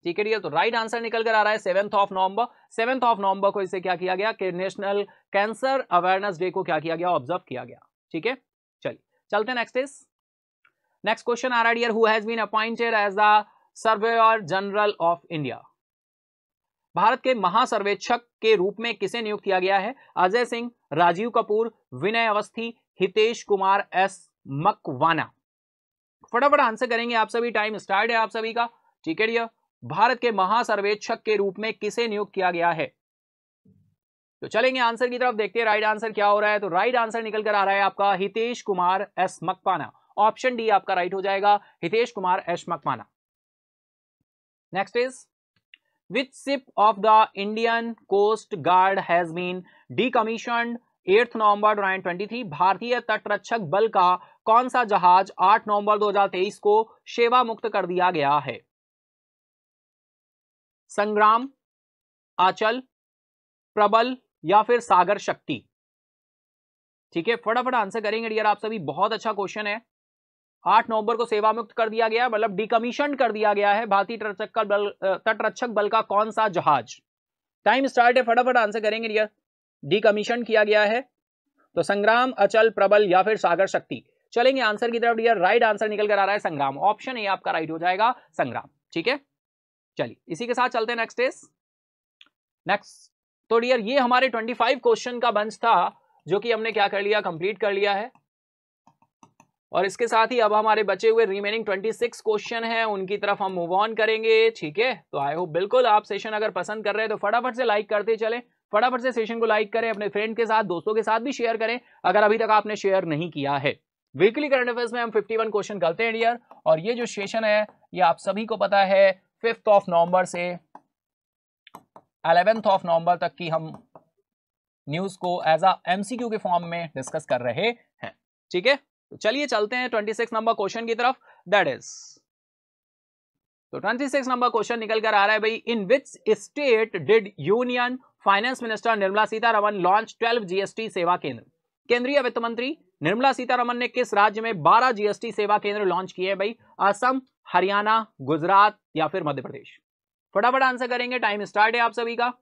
ठीक है तो राइट आंसर निकल कर आ रहा है seventh of November seventh of November को इसे क्या किया गया कि नेशनल कैंसर अवेयरनेस डे को क्या किया गया ऑब्जर्व किया गया ठीक है चलिए चलते नेक्स्ट इज नेक्स्ट क्वेश्चन आ रहा है dear who has been appointed as the surveyor general of India Bharat के महासर्वेक्षक के रूप में किसे नियुक्त किया गया है अजय सिंह राजीव कपूर विनय अवस्थी हितेश कुमार एस मकवाना फटाफट आंसर करेंगे आप सभी टाइम स्टार्ट है आप सभी का ठीक है भारत के महासर्वेक्षक के रूप में किसे नियुक्त किया गया है तो चलेंगे आंसर की तरफ देखते हैं राइट आंसर क्या हो रहा है तो राइट आंसर निकल कर आ रहा है आपका Hitesh Kumar S Makwana option D आपका राइट हो जाएगा Hitesh Kumar S Makwana next is which ship of the Indian Coast Guard has decommission 8 November twenty three भारतीय तटरक्षक बल का कौन सा जहाज आठ नवंबर दो हजार तेईस को सेवा मुक्त कर दिया गया है संग्राम आचल प्रबल या फिर सागर शक्ति ठीक है फटाफट आंसर करेंगे डियर आप सभी बहुत अच्छा क्वेश्चन है आठ नवंबर को सेवा मुक्त कर दिया गया मतलब डिकमीशन कर दिया गया है भारतीय तटरक्षक बल तटरक्षक बल का कौन सा जहाज टाइम स्टार्ट है फटाफट आंसर करेंगे रिया डिकमीशन किया गया है तो संग्राम अचल प्रबल या फिर सागर शक्ति चलेंगे आंसर की तरफ डियर राइट आंसर निकल कर आ रहा है संग्राम ऑप्शन ए आपका राइट हो जाएगा संग्राम ठीक है चलिए इसी के साथ चलते हैं नेक्स्ट इज नेक्स्ट तो डियर ये हमारे 25 क्वेश्चन का बंच था जो कि हमने क्या कर लिया कंप्लीट कर लिया है और इसके साथ ही अब हमारे बचे हुए रिमेनिंग 26 क्वेश्चन हैं उनकी तरफ हम मूव ऑन करेंगे ठीक है तो आई होप बिल्कुल आप सेशन अगर पसंद कर रहे हैं तो फटाफट से लाइक करते चले फटाफट से सेशन को लाइक करें अपने फ्रेंड के साथ दोस्तों के साथ भी शेयर करें अगर अभी तक आपने शेयर नहीं किया है वीकली करंट अफेयर्स में हम वन क्वेश्चन करते हैं डियर और ये जो सेशन है ये आप सभी को पता है फिफ्थ ऑफ नवंबर से अलेवेंथ ऑफ नवंबर तक की हम न्यूज को एज अ एमसीक्यू के फॉर्म में डिस्कस कर रहे हैं ठीक है तो चलिए चलते हैं ट्वेंटी सिक्स नंबर क्वेश्चन की तरफ दैट इज तो ट्वेंटी सिक्स नंबर क्वेश्चन निकल कर आ रहा है भाई in which state did union finance minister Nirmala Sitharaman launch twelve GST सेवा केंद्र केंद्रीय वित्त मंत्री निर्मला सीतारमन ने किस राज्य में 12 जीएसटी सेवा केंद्र लॉन्च किए हैं भाई असम हरियाणा गुजरात या फिर मध्य प्रदेश फटाफट आंसर करेंगे टाइम स्टार्ट है आप सभी का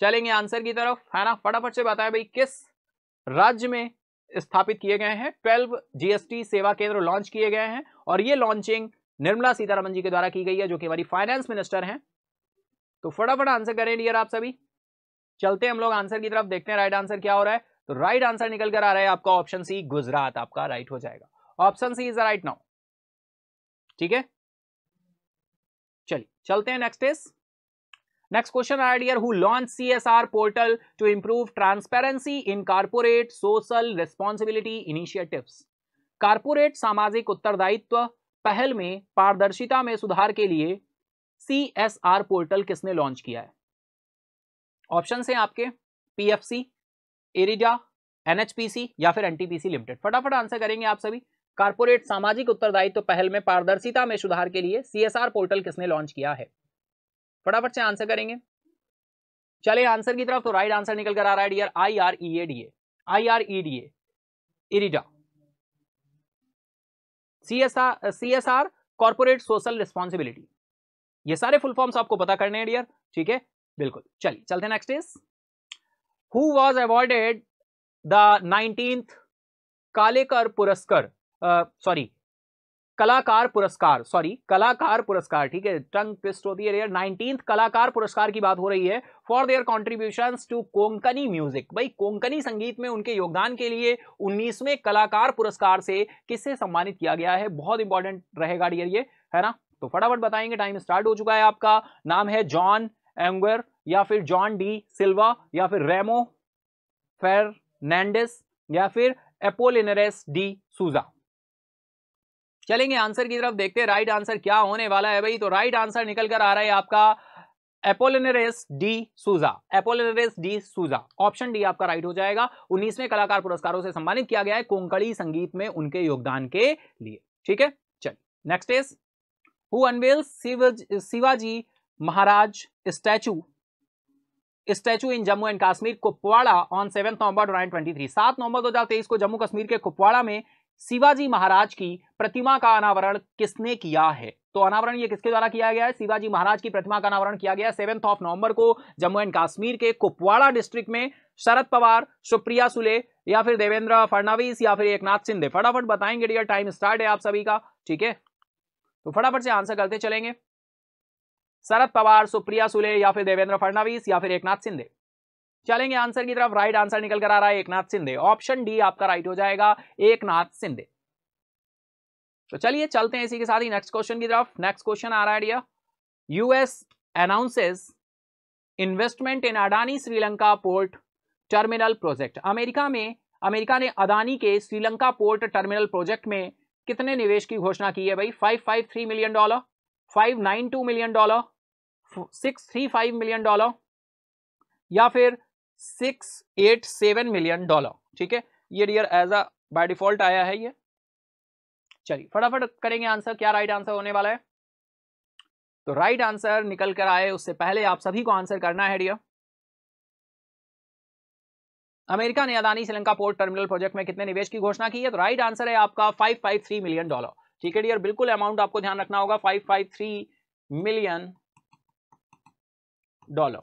चलेंगे आंसर की तरफ है ना फटाफट से बताएं भाई किस राज्य में स्थापित किए गए हैं ट्वेल्व जीएसटी सेवा केंद्र लॉन्च किए गए हैं और ये लॉन्चिंग निर्मला सीतारामन जी के द्वारा की गई है जो कि हमारी फाइनेंस मिनिस्टर हैं तो फटाफट आंसर करें डियर आप सभी चलते हम लोग आंसर की तरफ देखते हैं राइट आंसर क्या हो रहा है तो राइट आंसर निकल कर आ रहा है आपका ऑप्शन सी गुजरात आपका राइट हो जाएगा option C is right now ठीक है चलिए चलते हैं next is next question i had here who launched csr portal to improve transparency in corporate social responsibility initiatives सामाजिक उत्तरदायित्व पहल में पारदर्शिता में सुधार के लिए सी एस आर पोर्टल किसने लॉन्च किया है ऑप्शन है आपके P F C IREDA NHPC या फिर एनटीपीसी लिमिटेड फटाफट आंसर करेंगे आप सभी कारपोरेट सामाजिक उत्तरदायित्व तो पहल में पारदर्शिता में सुधार के लिए सीएसआर पोर्टल किसने लॉन्च किया है फटाफट से आंसर करेंगे चले आंसर की तरफ तो राइट आंसर निकल कर आ रहा है dear I R E A D A I R E D A IREDA C S R C S R corporate social responsibility ये सारे फुल फॉर्म्स आपको पता करने हैं डियर ठीक है बिल्कुल चलिए चलते next is who was awarded the nineteenth Kalekar Puraskar sorry कलाकार पुरस्कार सॉरी कलाकार पुरस्कार ठीक है टंग ट्विस्ट होती है नाइनटीन कलाकार पुरस्कार की बात हो रही है for their contribution to Konkani music भाई कोंकनी संगीत में उनके योगदान के लिए उन्नीसवें कलाकार पुरस्कार से किससे सम्मानित किया गया है बहुत इंपॉर्टेंट रहेगा डियर ये है ना तो फटाफट बताएंगे टाइम स्टार्ट हो चुका है आपका नाम है जॉन एंगर या फिर जॉन डी सिल्वा या फिर रेमो फेर या फिर एपोलिनरेस डी सूजा चलेंगे आंसर की तरफ देखते हैं राइट आंसर क्या होने वाला है भाई तो राइट आंसर निकल कर आ रहा है आपका Apollinaris D'Souza Apollinaris D'Souza option D आपका राइट हो जाएगा उन्नीसवें कलाकार पुरस्कारों से सम्मानित किया गया है कोंकणी संगीत में उनके योगदान के लिए ठीक है चलिए next is who Shivaji Maharaj statue statue in Jammu and Kashmir Kupwara on seven November twenty three सात नवंबर दो हजार तेईस को जम्मू कश्मीर के कुपवाड़ा में शिवाजी महाराज की प्रतिमा का अनावरण किसने किया है तो अनावरण ये किसके द्वारा किया गया है शिवाजी महाराज की प्रतिमा का अनावरण किया गया सेवेंथ ऑफ नवंबर को जम्मू एंड कश्मीर के कुपवाड़ा डिस्ट्रिक्ट में शरद पवार सुप्रिया सुले या फिर देवेंद्र फडणवीस या फिर एकनाथ सिंधे फटाफट बताएंगे डियर टाइम स्टार्ट है आप सभी का ठीक है तो फटाफट से आंसर करते चलेंगे शरद पवार सुप्रिया सुले या फिर देवेंद्र फडणवीस या फिर एकनाथ सिंधे चलेंगे आंसर की तरफ राइट आंसर निकल कर आ रहा है एकनाथ सिंधे ऑप्शन डी आपका राइट हो जाएगा एकनाथ सिंधे तो चलिए चलते हैं इसी के साथ ही नेक्स्ट क्वेश्चन की तरफ नेक्स्ट क्वेश्चन आ रहा है डिया US announces investment in Adani Sri Lanka port terminal project America में अमेरिका ने अदानी के श्रीलंका पोर्ट टर्मिनल प्रोजेक्ट में कितने निवेश की घोषणा की है भाई five five three million dollar five nine two million dollar six three five million dollar या फिर six eight seven million dollar ठीक है ये dear as a by default आया है ये चलिए फटाफट करेंगे आंसर क्या राइट आंसर होने वाला है तो राइट आंसर निकल कर आए उससे पहले आप सभी को आंसर करना है डियर अमेरिका ने Adani Sri Lanka port terminal project में कितने निवेश की घोषणा की है तो राइट आंसर है आपका 553 मिलियन डॉलर ठीक है डियर बिल्कुल अमाउंट आपको ध्यान रखना होगा 553 million dollar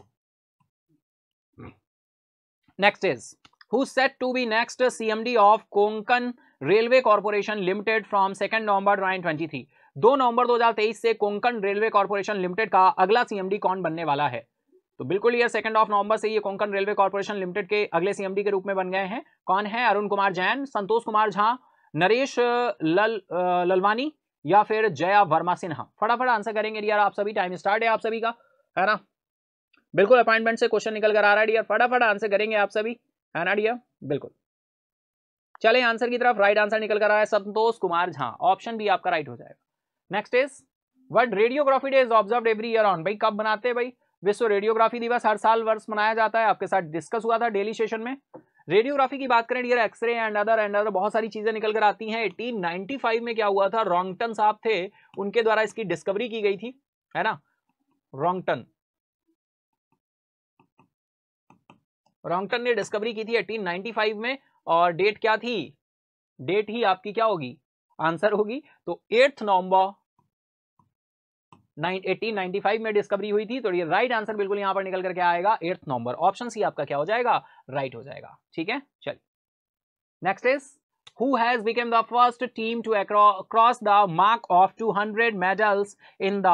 next is who set to be next CMD of Konkan railway corporation limited from limited November nine twenty three दो नवंबर 2023 से कोंकण रेलवे कॉर्पोरेशन लिमिटेड का अगला सीएमडी कौन बनने वाला है तो बिल्कुल ये सेकंड ऑफ नवंबर से ये कोंकण रेलवे कॉर्पोरेशन लिमिटेड के अगले सीएमडी के रूप में बन गए हैं कौन है अरुण कुमार जैन संतोष कुमार झा नरेश लल ललवानी या फिर जया वर्मा सिन्हा फटाफट आंसर करेंगे यार आप सभी टाइम स्टार्ट है आप सभी का है ना बिल्कुल अपॉइंटमेंट से क्वेश्चन निकल कर आ रहा है डियर फटाफट आंसर करेंगे आप सभी है ना डियर बिल्कुल चले आंसर की तरफ राइट आंसर निकल कर आ रहा है संतोष कुमार झा ऑप्शन भी आपका राइट हो जाएगा next is world radiography day is observe every year on भाई कब बनाते हैं भाई विश्व रेडियोग्राफी दिवस हर साल वर्ष मनाया जाता है आपके साथ डिस्कस हुआ था डेली सेशन में रेडियोग्राफी की बात करें dear X ray and other and other बहुत सारी चीजें निकल कर आती हैं एटीन में क्या हुआ था रोंगटन साहब थे उनके द्वारा इसकी डिस्कवरी की गई थी है ना रोंगटन रॉन्गटन ने डिस्कवरी की थी 1895 में और डेट क्या थी डेट ही आपकी क्या होगी आंसर होगी तो एट्थ नवंबर 1895 में डिस्कवरी हुई थी तो ये राइट आंसर बिल्कुल यहां पर निकल करके आएगा एट्थ नवंबर ऑप्शन सी आपका क्या हो जाएगा राइट हो जाएगा ठीक है चलिए next is who has become the first team to cross the mark of 200 medals in the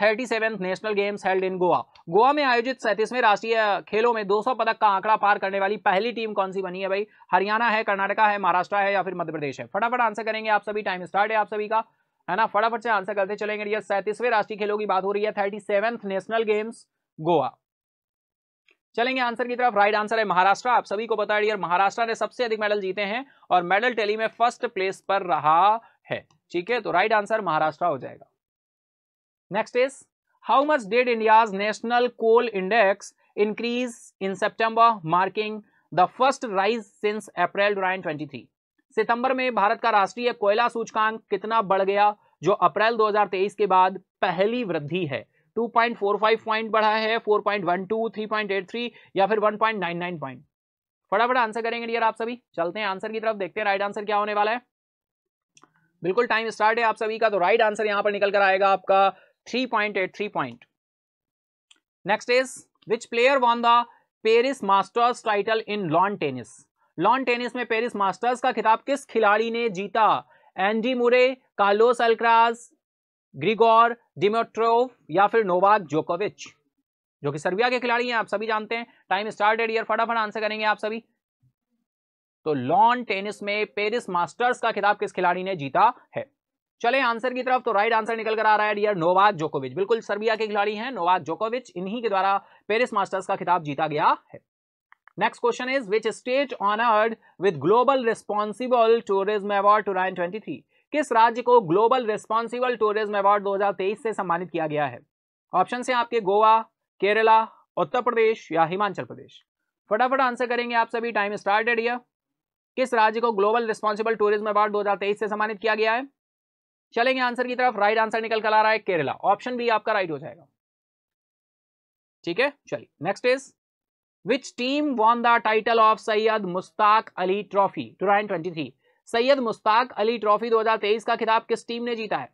thirty seventh national games held in Goa Goa में आयोजित सैंतीसवें राष्ट्रीय खेलों में 200 पदक का आंकड़ा पार करने वाली पहली टीम कौन सी बनी है भाई हरियाणा है कर्नाटका है महाराष्ट्र है या फिर मध्य प्रदेश है फटाफट आंसर करेंगे आप सभी टाइम स्टार्ट है आप सभी का है ना फटाफट से आंसर करते चलेंगे ये सैंतीसवें राष्ट्रीय खेलों की बात हो रही है थर्टी नेशनल गेम्स गोवा चलेंगे आंसर की तरफ राइट आंसर है महाराष्ट्र आप सभी को बता है महाराष्ट्र ने सबसे अधिक मेडल जीते हैं और मेडल टेली में फर्स्ट प्लेस पर रहा है ठीक है तो राइट आंसर महाराष्ट्र हो जाएगा next is how much did india's national coal index increase in september marking the first rise since april 2023 सितंबर में भारत का राष्ट्रीय कोयला सूचकांक कितना बढ़ गया जो अप्रैल 2023 के बाद पहली वृद्धि है 2.45 पॉइंट बढ़ा है 4.12 3.83 या फिर 1.99 पॉइंट फटाफट आंसर करेंगे डियर आप सभी चलते हैं आंसर की तरफ देखते हैं राइट आंसर क्या होने वाला है बिल्कुल टाइम स्टार्ट है आप सभी का तो राइट आंसर यहां पर निकल कर आएगा आपका 3.83 point. Next is which player won the Paris masters title in lawn tennis lawn tennis में पेरिस मास्टर्स का खिताब किस खिलाड़ी ने जीता एनजी मुरे कार्लोस अल्क्रास ग्रिगोर डिमोट्रोव या फिर नोवाक जोकोविच जो कि सर्बिया के खिलाड़ी हैं आप सभी जानते हैं टाइम स्टार्टेड ईयर फटाफट आंसर करेंगे आप सभी तो लॉन टेनिस में पेरिस मास्टर्स का खिताब किस खिलाड़ी ने जीता है चले आंसर की तरफ तो राइट आंसर निकल कर आ रहा है डियर नोवाक जोकोविच बिल्कुल सर्बिया के खिलाड़ी हैं नोवाक जोकोविच इन्हीं के द्वारा पेरिस मास्टर्स का खिताब जीता गया है next question is which state honoured with global responsible tourism award two twenty किस राज्य को ग्लोबल रिस्पॉन्सिबल टूरिज्म अवार्ड दो से सम्मानित किया गया है ऑप्शन है आपके गोवा केरला उत्तर प्रदेश या हिमाचल प्रदेश फटाफट आंसर करेंगे आप सभी टाइम स्टार्टेड किस राज्य को ग्लोबल रिस्पॉन्सिबल टूरिज्म अवार्ड 2023 से सम्मानित किया गया है चलेंगे आंसर की तरफ राइट आंसर निकल कर आ रहा है केरला ऑप्शन बी आपका राइट हो जाएगा ठीक है चलिए next is which team won the title of Syed Mushtaq Ali trophy two twenty three Syed Mushtaq Ali trophy 2023 का खिताब किस टीम ने जीता है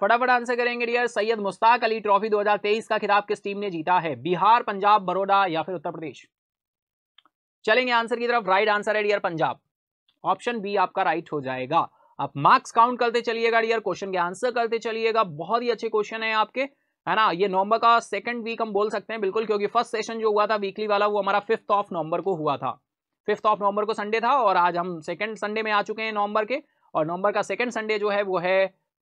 फटाफट आंसर करेंगे डियर सैयद मुस्ताक अली ट्रॉफी 2023 का खिताब किस टीम ने जीता है बिहार पंजाब बड़ौदा या फिर उत्तर प्रदेश चलेंगे आंसर की तरफ राइट आंसर है डियर पंजाब ऑप्शन बी आपका राइट हो जाएगा आप मार्क्स काउंट करते चलिएगा डियर क्वेश्चन के आंसर करते चलिएगा बहुत ही अच्छे क्वेश्चन है आपके है ना ये नवंबर का सेकंड वीक हम बोल सकते हैं बिल्कुल क्योंकि फर्स्ट सेशन जो हुआ था वीकली वाला वो हमारा फिफ्थ ऑफ नवंबर को हुआ था फिफ्थ ऑफ नवंबर को संडे था और आज हम सेकंड संडे में आ चुके हैं नवंबर के और नवंबर का सेकंड संडे जो है वो है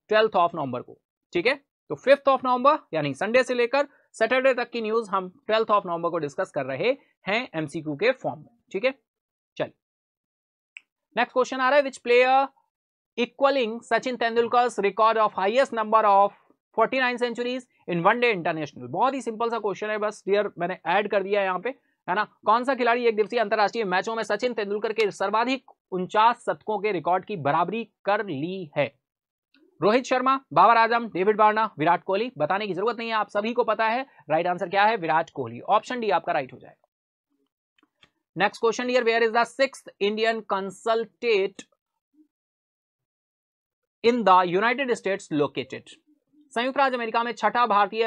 ट्वेल्थ ऑफ नवंबर को ठीक है तो फिफ्थ ऑफ नवंबर यानी संडे से लेकर सैटरडे तक की न्यूज हम ट्वेल्थ ऑफ नवंबर को डिस्कस कर रहे हैं एमसीक्यू के फॉर्म में ठीक है चलिए नेक्स्ट क्वेश्चन आ रहा है which player equalling Sachin Tendulkar record of highest number of 49 centuries in one day international बहुत ही सिंपल सा क्वेश्चन है बस डियर मैंने ऐड कर दिया है यहाँ पे है ना कौन सा खिलाड़ी एक दिवसीय अंतर्राष्ट्रीय मैचों में सचिन तेंदुलकर के सर्वाधिक उनचास शतकों के रिकॉर्ड की बराबरी कर ली है रोहित शर्मा बाबर आजम डेविड बार्ना विराट कोहली बताने की जरूरत नहीं है आप सभी को पता है राइट आंसर क्या है विराट कोहली ऑप्शन डी आपका राइट हो जाएगा next question where is the six Indian consulate in the United States located संयुक्त राज्य अमेरिका में छठा भारतीय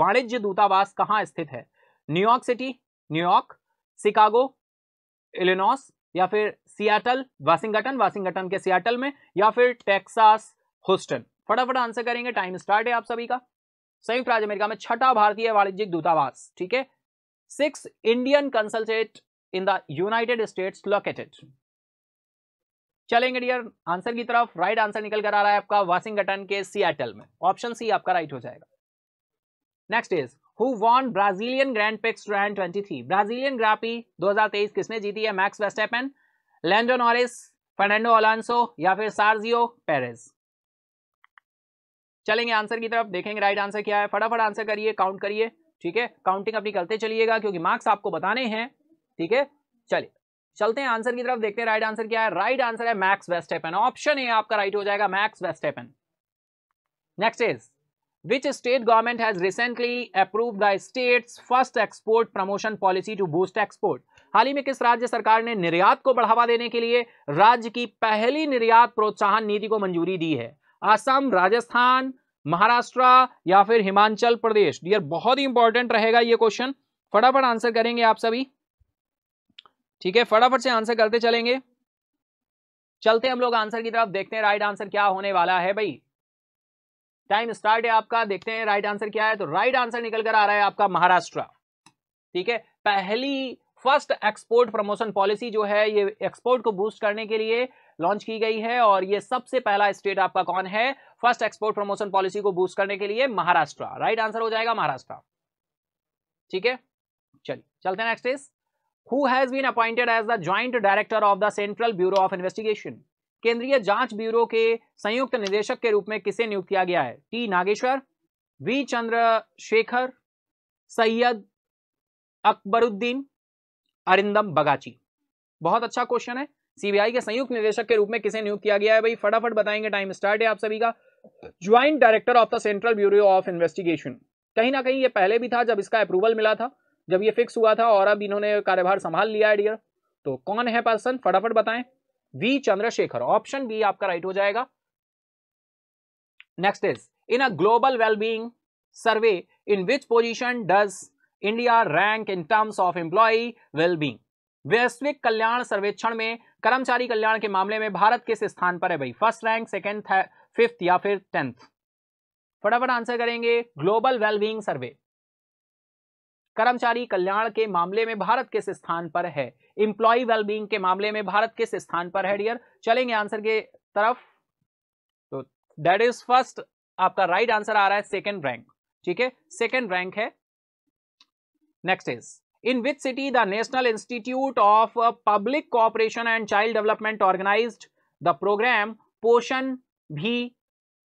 वाणिज्य दूतावास कहाँ स्थित है New York city New York Chicago Illinois या फिर सियाटल वाशिंगटन वाशिंगटन के सियाटल में या फिर टेक्सास होस्टन फटाफट आंसर करेंगे टाइम स्टार्ट है आप सभी का संयुक्त राज्य अमेरिका में छठा भारतीय वाणिज्यिक दूतावास ठीक है six Indian consulate in the United States located चलेंगे डियर आंसर की तरफ राइट आंसर निकल कर आ रहा है आपका वाशिंगटन के सियाटल में ऑप्शन सी आपका राइट हो जाएगा next is who won Brazilian grand prix रैंड ट्वेंटी ब्राजीलियन ग्रापी 2023 किसने जीती है Max Verstappen Lando Norris Fernando Alonso या फिर सार्जियो पेरेज चलेंगे आंसर की तरफ देखेंगे राइट आंसर क्या है फटाफट आंसर करिए काउंट करिए ठीक है काउंटिंग अपनी करते चलिएगा क्योंकि मार्क्स आपको बताने हैं ठीक है चलिए चलते हैं आंसर की तरफ देखते हैं राइट आंसर क्या है राइट आंसर है मैक्स वेस्टेपन ऑप्शन ए आपका राइट हो जाएगा Max Verstappen next is which state government has recently approve the state first export promotion policy to boost export हाल ही में किस राज्य सरकार ने निर्यात को बढ़ावा देने के लिए राज्य की पहली निर्यात प्रोत्साहन नीति को मंजूरी दी है असम राजस्थान महाराष्ट्र या फिर हिमाचल प्रदेश डियर बहुत ही इंपॉर्टेंट रहेगा ये क्वेश्चन फटाफट आंसर करेंगे आप सभी ठीक है फटाफट से आंसर करते चलेंगे चलते हम लोग आंसर की तरफ देखते हैं राइट आंसर क्या होने वाला है भाई टाइम स्टार्ट है आपका देखते हैं राइट आंसर क्या है तो राइट आंसर निकल कर आ रहा है आपका महाराष्ट्र ठीक है पहली फर्स्ट एक्सपोर्ट प्रमोशन पॉलिसी जो है ये एक्सपोर्ट को बूस्ट करने के लिए लॉन्च की गई है और ये सबसे पहला स्टेट आपका कौन है फर्स्ट एक्सपोर्ट प्रमोशन पॉलिसी को बूस्ट करने के लिए महाराष्ट्र राइट आंसर हो जाएगा महाराष्ट्र ठीक है चलिए चलते हैं next is who has been appointed as the joint director of the central bureau of investigation केंद्रीय जांच ब्यूरो के संयुक्त निदेशक के रूप में किसे नियुक्त किया गया है टी नागेश्वर वी चंद्रशेखर सैयद अकबरुद्दीन अरिंदम बगाची बहुत अच्छा क्वेश्चन है सीबीआई के संयुक्त निदेशक के रूप में किसे नियुक्त किया गया है भाई फटाफट बताएंगे टाइम स्टार्ट है आप सभी का joint director of the central bureau of investigation कहीं ना कहीं ये पहले भी था जब इसका अप्रूवल मिला था जब ये फिक्स हुआ था और अब इन्होंने कार्यभार संभाल लिया है डियर तो कौन है पर्सन फटाफट बताएं वी चंद्रशेखर ऑप्शन बी आपका राइट हो जाएगा next is in a global wellbeing survey in which position does India rank in terms of employ wellbeing वैश्विक कल्याण सर्वेक्षण में कर्मचारी कल्याण के मामले में भारत किस स्थान पर है भाई फर्स्ट रैंक सेकेंड फिफ्थ या फिर टेंथ फटाफट आंसर करेंगे ग्लोबल वेलबींग सर्वे कर्मचारी कल्याण के मामले में भारत किस स्थान पर है इंप्लॉय वेलबींग के मामले में भारत किस स्थान पर है डियर चलेंगे आंसर के तरफ तो दैट इज फर्स्ट आपका राइट right आंसर आ रहा है सेकेंड रैंक ठीक है सेकेंड रैंक है next is in which city the national institute of public cooperation and child development organise the programme Poshan भी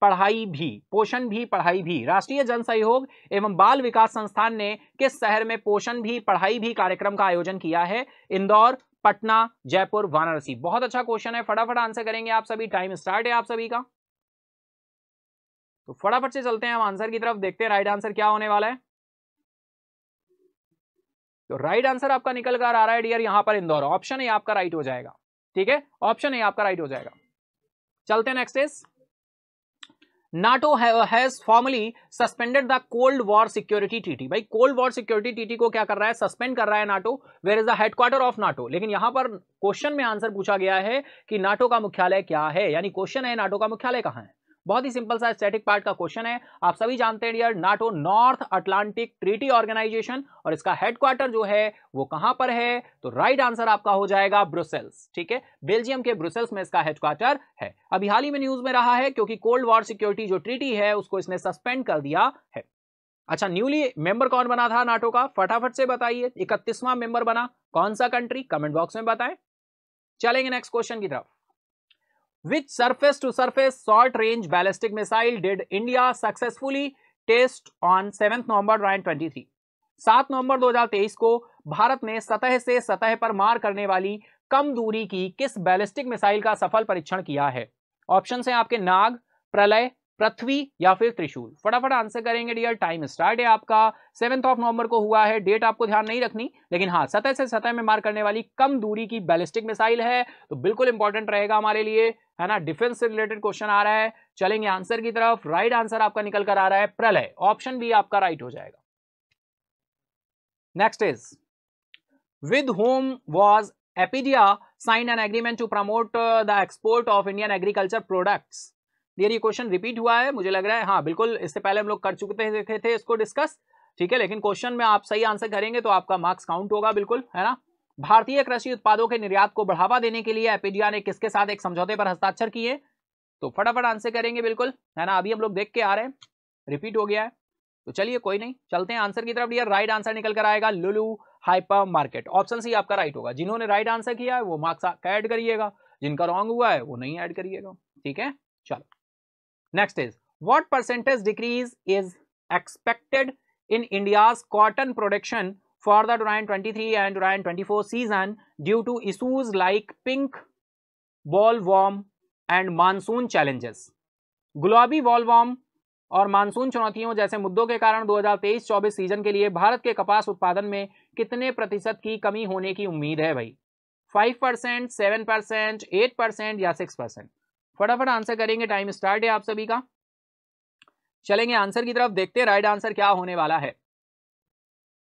पढ़ाई भी पोषण भी पढ़ाई भी राष्ट्रीय जन सहयोग एवं बाल विकास संस्थान ने किस शहर में पोषण भी पढ़ाई भी कार्यक्रम का आयोजन किया है इंदौर पटना जयपुर वाराणसी बहुत अच्छा क्वेश्चन है फटाफट आंसर करेंगे आप सभी टाइम स्टार्ट है आप सभी का तो फटाफट से चलते हैं हम आंसर की तरफ देखते हैं राइट आंसर क्या होने वाला है तो राइट आंसर आपका निकल कर आ रहा है डियर यहां पर इंदौर ऑप्शन है आपका राइट हो जाएगा ठीक है ऑप्शन है आपका राइट हो जाएगा चलते हैं next is NATO has formally suspended the cold war security टीटी भाई कोल्ड वॉर सिक्योरिटी टीटी को क्या कर रहा है सस्पेंड कर रहा है NATO where is the headquarter of NATO लेकिन यहां पर क्वेश्चन में आंसर पूछा गया है कि नाटो का मुख्यालय क्या है यानी क्वेश्चन है नाटो का मुख्यालय कहां है बहुत ही सिंपल सा स्टैटिक पार्ट का क्वेश्चन है आप सभी जानते हैं dear NATO North Atlantic treaty organisation और इसका हेडक्वार्टर जो है वो कहां पर है तो राइट आंसर आपका हो जाएगा ब्रुसेल्स ठीक है बेल्जियम के ब्रुसेल्स में इसका हेडक्वार्टर है अभी हाल ही में न्यूज में रहा है क्योंकि कोल्ड वॉर सिक्योरिटी जो ट्रीटी है उसको इसने सस्पेंड कर दिया है अच्छा न्यूली मेंबर कौन बना था नाटो का फटाफट से बताइए इकतीसवां मेंबर बना कौन सा कंट्री कमेंट बॉक्स में बताएं चलेंगे नेक्स्ट क्वेश्चन की तरफ which surface to surface short range ballistic missile did India successfully test on seven November nine 2023 सात नवंबर 2023 को भारत ने सतह से सतह पर मार करने वाली कम दूरी की किस बैलिस्टिक मिसाइल का सफल परीक्षण किया है ऑप्शन है आपके नाग प्रलय पृथ्वी या फिर त्रिशूल फटाफट आंसर करेंगे डियर टाइम स्टार्ट है आपका सेवेंथ ऑफ नवंबर को हुआ है डेट आपको ध्यान नहीं रखनी लेकिन हाँ सतह से सतह में मार करने वाली कम दूरी की बैलिस्टिक मिसाइल है तो बिल्कुल इंपॉर्टेंट रहेगा हमारे लिए है ना डिफेंस से रिलेटेड क्वेश्चन आ रहा है चलेंगे आंसर की तरफ राइट आंसर आपका निकल कर आ रहा है प्रलय ऑप्शन भी आपका राइट हो जाएगा next is with whom was APEDA sign an agreement to promote the export of Indian agriculture products near ये क्वेश्चन रिपीट हुआ है मुझे लग रहा है हाँ बिल्कुल इससे पहले हम लोग कर चुके थे, थे इसको डिस्कस ठीक है लेकिन क्वेश्चन में आप सही आंसर करेंगे तो आपका मार्क्स काउंट होगा बिल्कुल है ना भारतीय कृषि उत्पादों के निर्यात को बढ़ावा देने के लिए एपीडिया ने किसके साथ एक समझौते पर हस्ताक्षर किए तो फटाफट आंसर करेंगे बिल्कुल है ना अभी हम लोग देख के आ रहे हैं रिपीट हो गया है तो चलिए कोई नहीं चलते हैं आंसर की तरफ यार राइट आंसर निकल कर आएगा Lulu hyper market option C आपका राइट होगा जिन्होंने राइट आंसर किया है वो मार्क्स ऐड करिएगा जिनका रॉन्ग हुआ है वो नहीं ऐड करिएगा ठीक है चलो Next is what percentage decrease is expected in India's cotton production for the 2023 and 2024 season due to issues like pink bollworm and monsoon challenges गुलाबी बॉलवॉर्म और मानसून चुनौतियों जैसे मुद्दों के कारण 2023-24 सीजन के लिए भारत के कपास उत्पादन में कितने प्रतिशत की कमी होने की उम्मीद है भाई 5 percent seven percent eight percent या सिक्स परसेंट फटाफट आंसर करेंगे टाइम स्टार्ट है आप सभी का चलेंगे आंसर की तरफ देखते हैं राइट आंसर क्या होने वाला है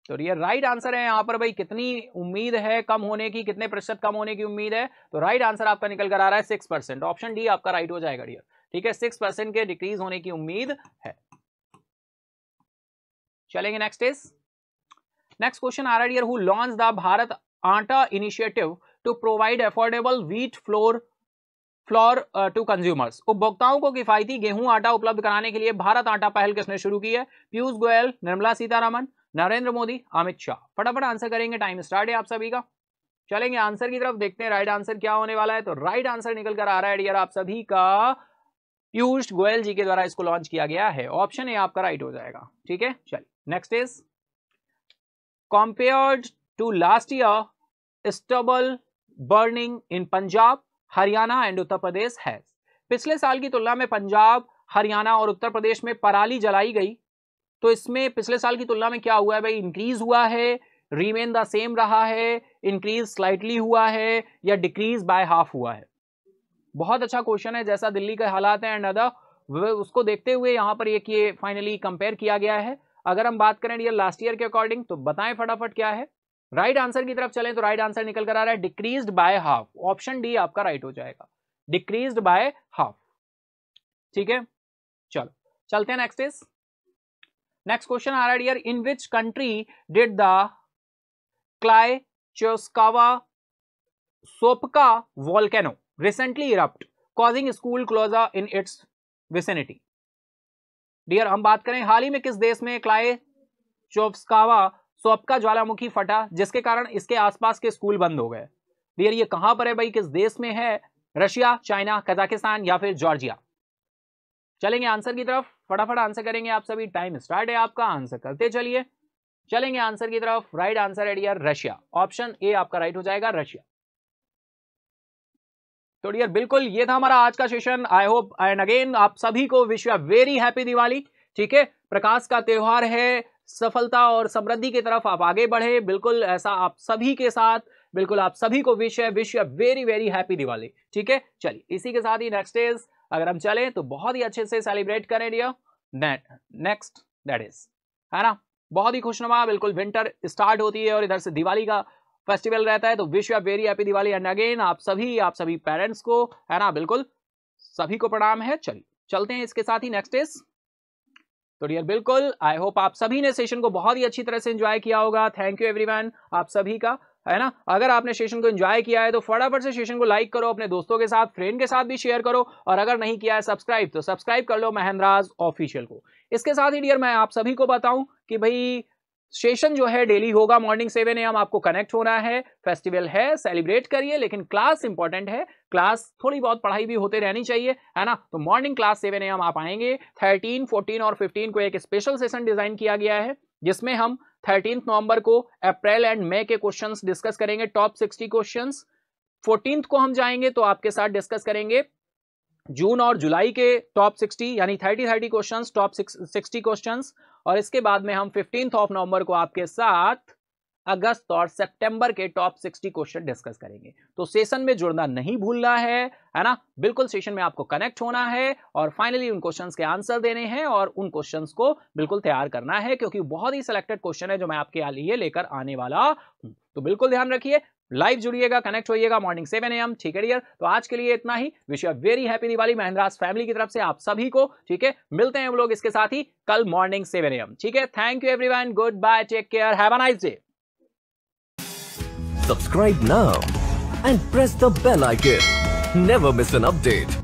तो ये राइट आंसर है यहाँ पर भाई कितनी उम्मीद है कम होने की कितने प्रतिशत कम होने की उम्मीद है तो राइट आंसर आपका निकल कर आ रहा है सिक्स परसेंट ऑप्शन डी आपका राइट हो जाएगा डियर ठीक है सिक्स परसेंट के डिक्रीज होने की उम्मीद है चलेंगे नेक्स्ट इज नेक्स्ट क्वेश्चन आ रहा है dear who launch the Bharat Atta initiative to provide affordable wheat flour flour to consumers उपभोक्ताओं को किफायती गेहूं आटा उपलब्ध कराने के लिए भारत आटा पहल किसने शुरू की है पीयूष गोयल निर्मला सीतारामन नरेंद्र मोदी अमित शाह फटाफट आंसर करेंगे टाइम स्टार्ट है आप सभी का चलेंगे आंसर की तरफ देखते हैं राइट आंसर क्या होने वाला है तो राइट आंसर निकल कर आ रहा है डियर आप सभी का पीयूष गोयल जी के द्वारा इसको लॉन्च किया गया है ऑप्शन ए आपका राइट हो जाएगा ठीक है चलिए next is compare to last year stubble burning in Punjab Haryana and Uttar Pradesh है पिछले साल की तुलना में पंजाब हरियाणा और उत्तर प्रदेश में पराली जलाई गई तो इसमें पिछले साल की तुलना में क्या हुआ है भाई इंक्रीज हुआ है रिमेन द सेम रहा है इंक्रीज स्लाइटली हुआ है या डिक्रीज बाय हाफ हुआ है बहुत अच्छा क्वेश्चन है जैसा दिल्ली के हालात हैं एंड अदर उसको देखते हुए यहाँ पर एक ये फाइनली कंपेयर किया गया है अगर हम बात करें ये लास्ट ईयर के अकॉर्डिंग तो बताएं फटाफट क्या है राइट right आंसर की तरफ चलें तो राइट right आंसर निकल कर आ रहा है decrease by half option D आपका राइट हो जाएगा डिक्रीज बाय हाफ ठीक है चलो चलते हैं नेक्स्ट इज नेक्स्ट क्वेश्चन आ रहा है in which country did the Klyuchevskaya Sopka volcano recently erupt causing school closure in its vicinity dear हम बात करें हाल ही में किस देश में क्लाय चोस्कावा सो आपका ज्वालामुखी फटा जिसके कारण इसके आसपास के स्कूल बंद हो गए डियर ये कहां पर है भाई किस देश में है रशिया चाइना कजाकिस्तान या फिर जॉर्जिया चलेंगे आंसर की तरफ फटाफट आंसर करेंगे आप सभी टाइम स्टार्ट है आपका आंसर करते चलिए चलेंगे आंसर की तरफ राइट आंसर है डियर रशिया ऑप्शन ए आपका राइट हो जाएगा रशिया तो डियर बिल्कुल ये था हमारा आज का session I hope and again आप सभी को विश वेरी हैप्पी दिवाली ठीक है प्रकाश का त्यौहार है सफलता और समृद्धि की तरफ आप आगे बढ़े बिल्कुल ऐसा आप सभी के साथ बिल्कुल आप सभी को विश है wish very very happy Diwali ठीक है चलिए इसी के साथ ही नेक्स्ट इज अगर हम चलें तो बहुत ही अच्छे से सेलिब्रेट करें नेक्स्ट दैट इज है ना बहुत ही खुशनुमा बिल्कुल विंटर स्टार्ट होती है और इधर से दिवाली का फेस्टिवल रहता है तो wish you very happy Diwali and again आप सभी आप सभी पेरेंट्स को है ना बिल्कुल सभी को प्रणाम है चलिए चलते हैं इसके साथ ही नेक्स्ट इज तो डियर बिल्कुल आई होप आप सभी ने सेशन को बहुत ही अच्छी तरह से एंजॉय किया होगा थैंक यू एवरीवन आप सभी का है ना अगर आपने सेशन को एंजॉय किया है तो फटाफट से सेशन को लाइक करो अपने दोस्तों के साथ फ्रेंड के साथ भी शेयर करो और अगर नहीं किया है सब्सक्राइब तो सब्सक्राइब कर लो महेंद्राज ऑफिशियल को इसके साथ ही डियर मैं आप सभी को बताऊं कि भाई सेशन जो है डेली होगा मॉर्निंग सेवन एम आपको कनेक्ट होना है फेस्टिवल है सेलिब्रेट करिए लेकिन क्लास इंपॉर्टेंट है क्लास थोड़ी बहुत पढ़ाई भी होते रहनी चाहिए है ना तो मॉर्निंग क्लास सेवन एम आप आएंगे थर्टीन फोर्टीन और फिफ्टीन को एक स्पेशल सेशन डिजाइन किया गया है जिसमें हम थर्टीन नवंबर को अप्रैल एंड मई के क्वेश्चन डिस्कस करेंगे टॉप सिक्सटी क्वेश्चन फोर्टीन को हम जाएंगे तो आपके साथ डिस्कस करेंगे जून और जुलाई के टॉप 60 यानी 30 30 क्वेश्चंस टॉप 60 क्वेश्चंस और इसके बाद में हम फिफ्टीन ऑफ नवंबर को आपके साथ अगस्त और सितंबर के टॉप 60 क्वेश्चन डिस्कस करेंगे तो सेशन में जुड़ना नहीं भूलना है है ना बिल्कुल सेशन में आपको कनेक्ट होना है और फाइनली उन क्वेश्चंस के आंसर देने हैं और उन क्वेश्चंस को बिल्कुल तैयार करना है क्योंकि बहुत ही सिलेक्टेड क्वेश्चन है जो मैं आपके लिए लेकर आने वाला हूं तो बिल्कुल ध्यान रखिए लाइव जुड़िएगा कनेक्ट होइएगा मॉर्निंग सेवन एम ठीक है डियर तो आज के लिए इतना ही wish you very happy Diwali Mahendras family की तरफ से आप सभी को ठीक है मिलते हैं हम लोग इसके साथ ही कल मॉर्निंग सेवन एम ठीक है thank you everyone good bye take care have as nice day subscribe now and press the bell icon never miss an update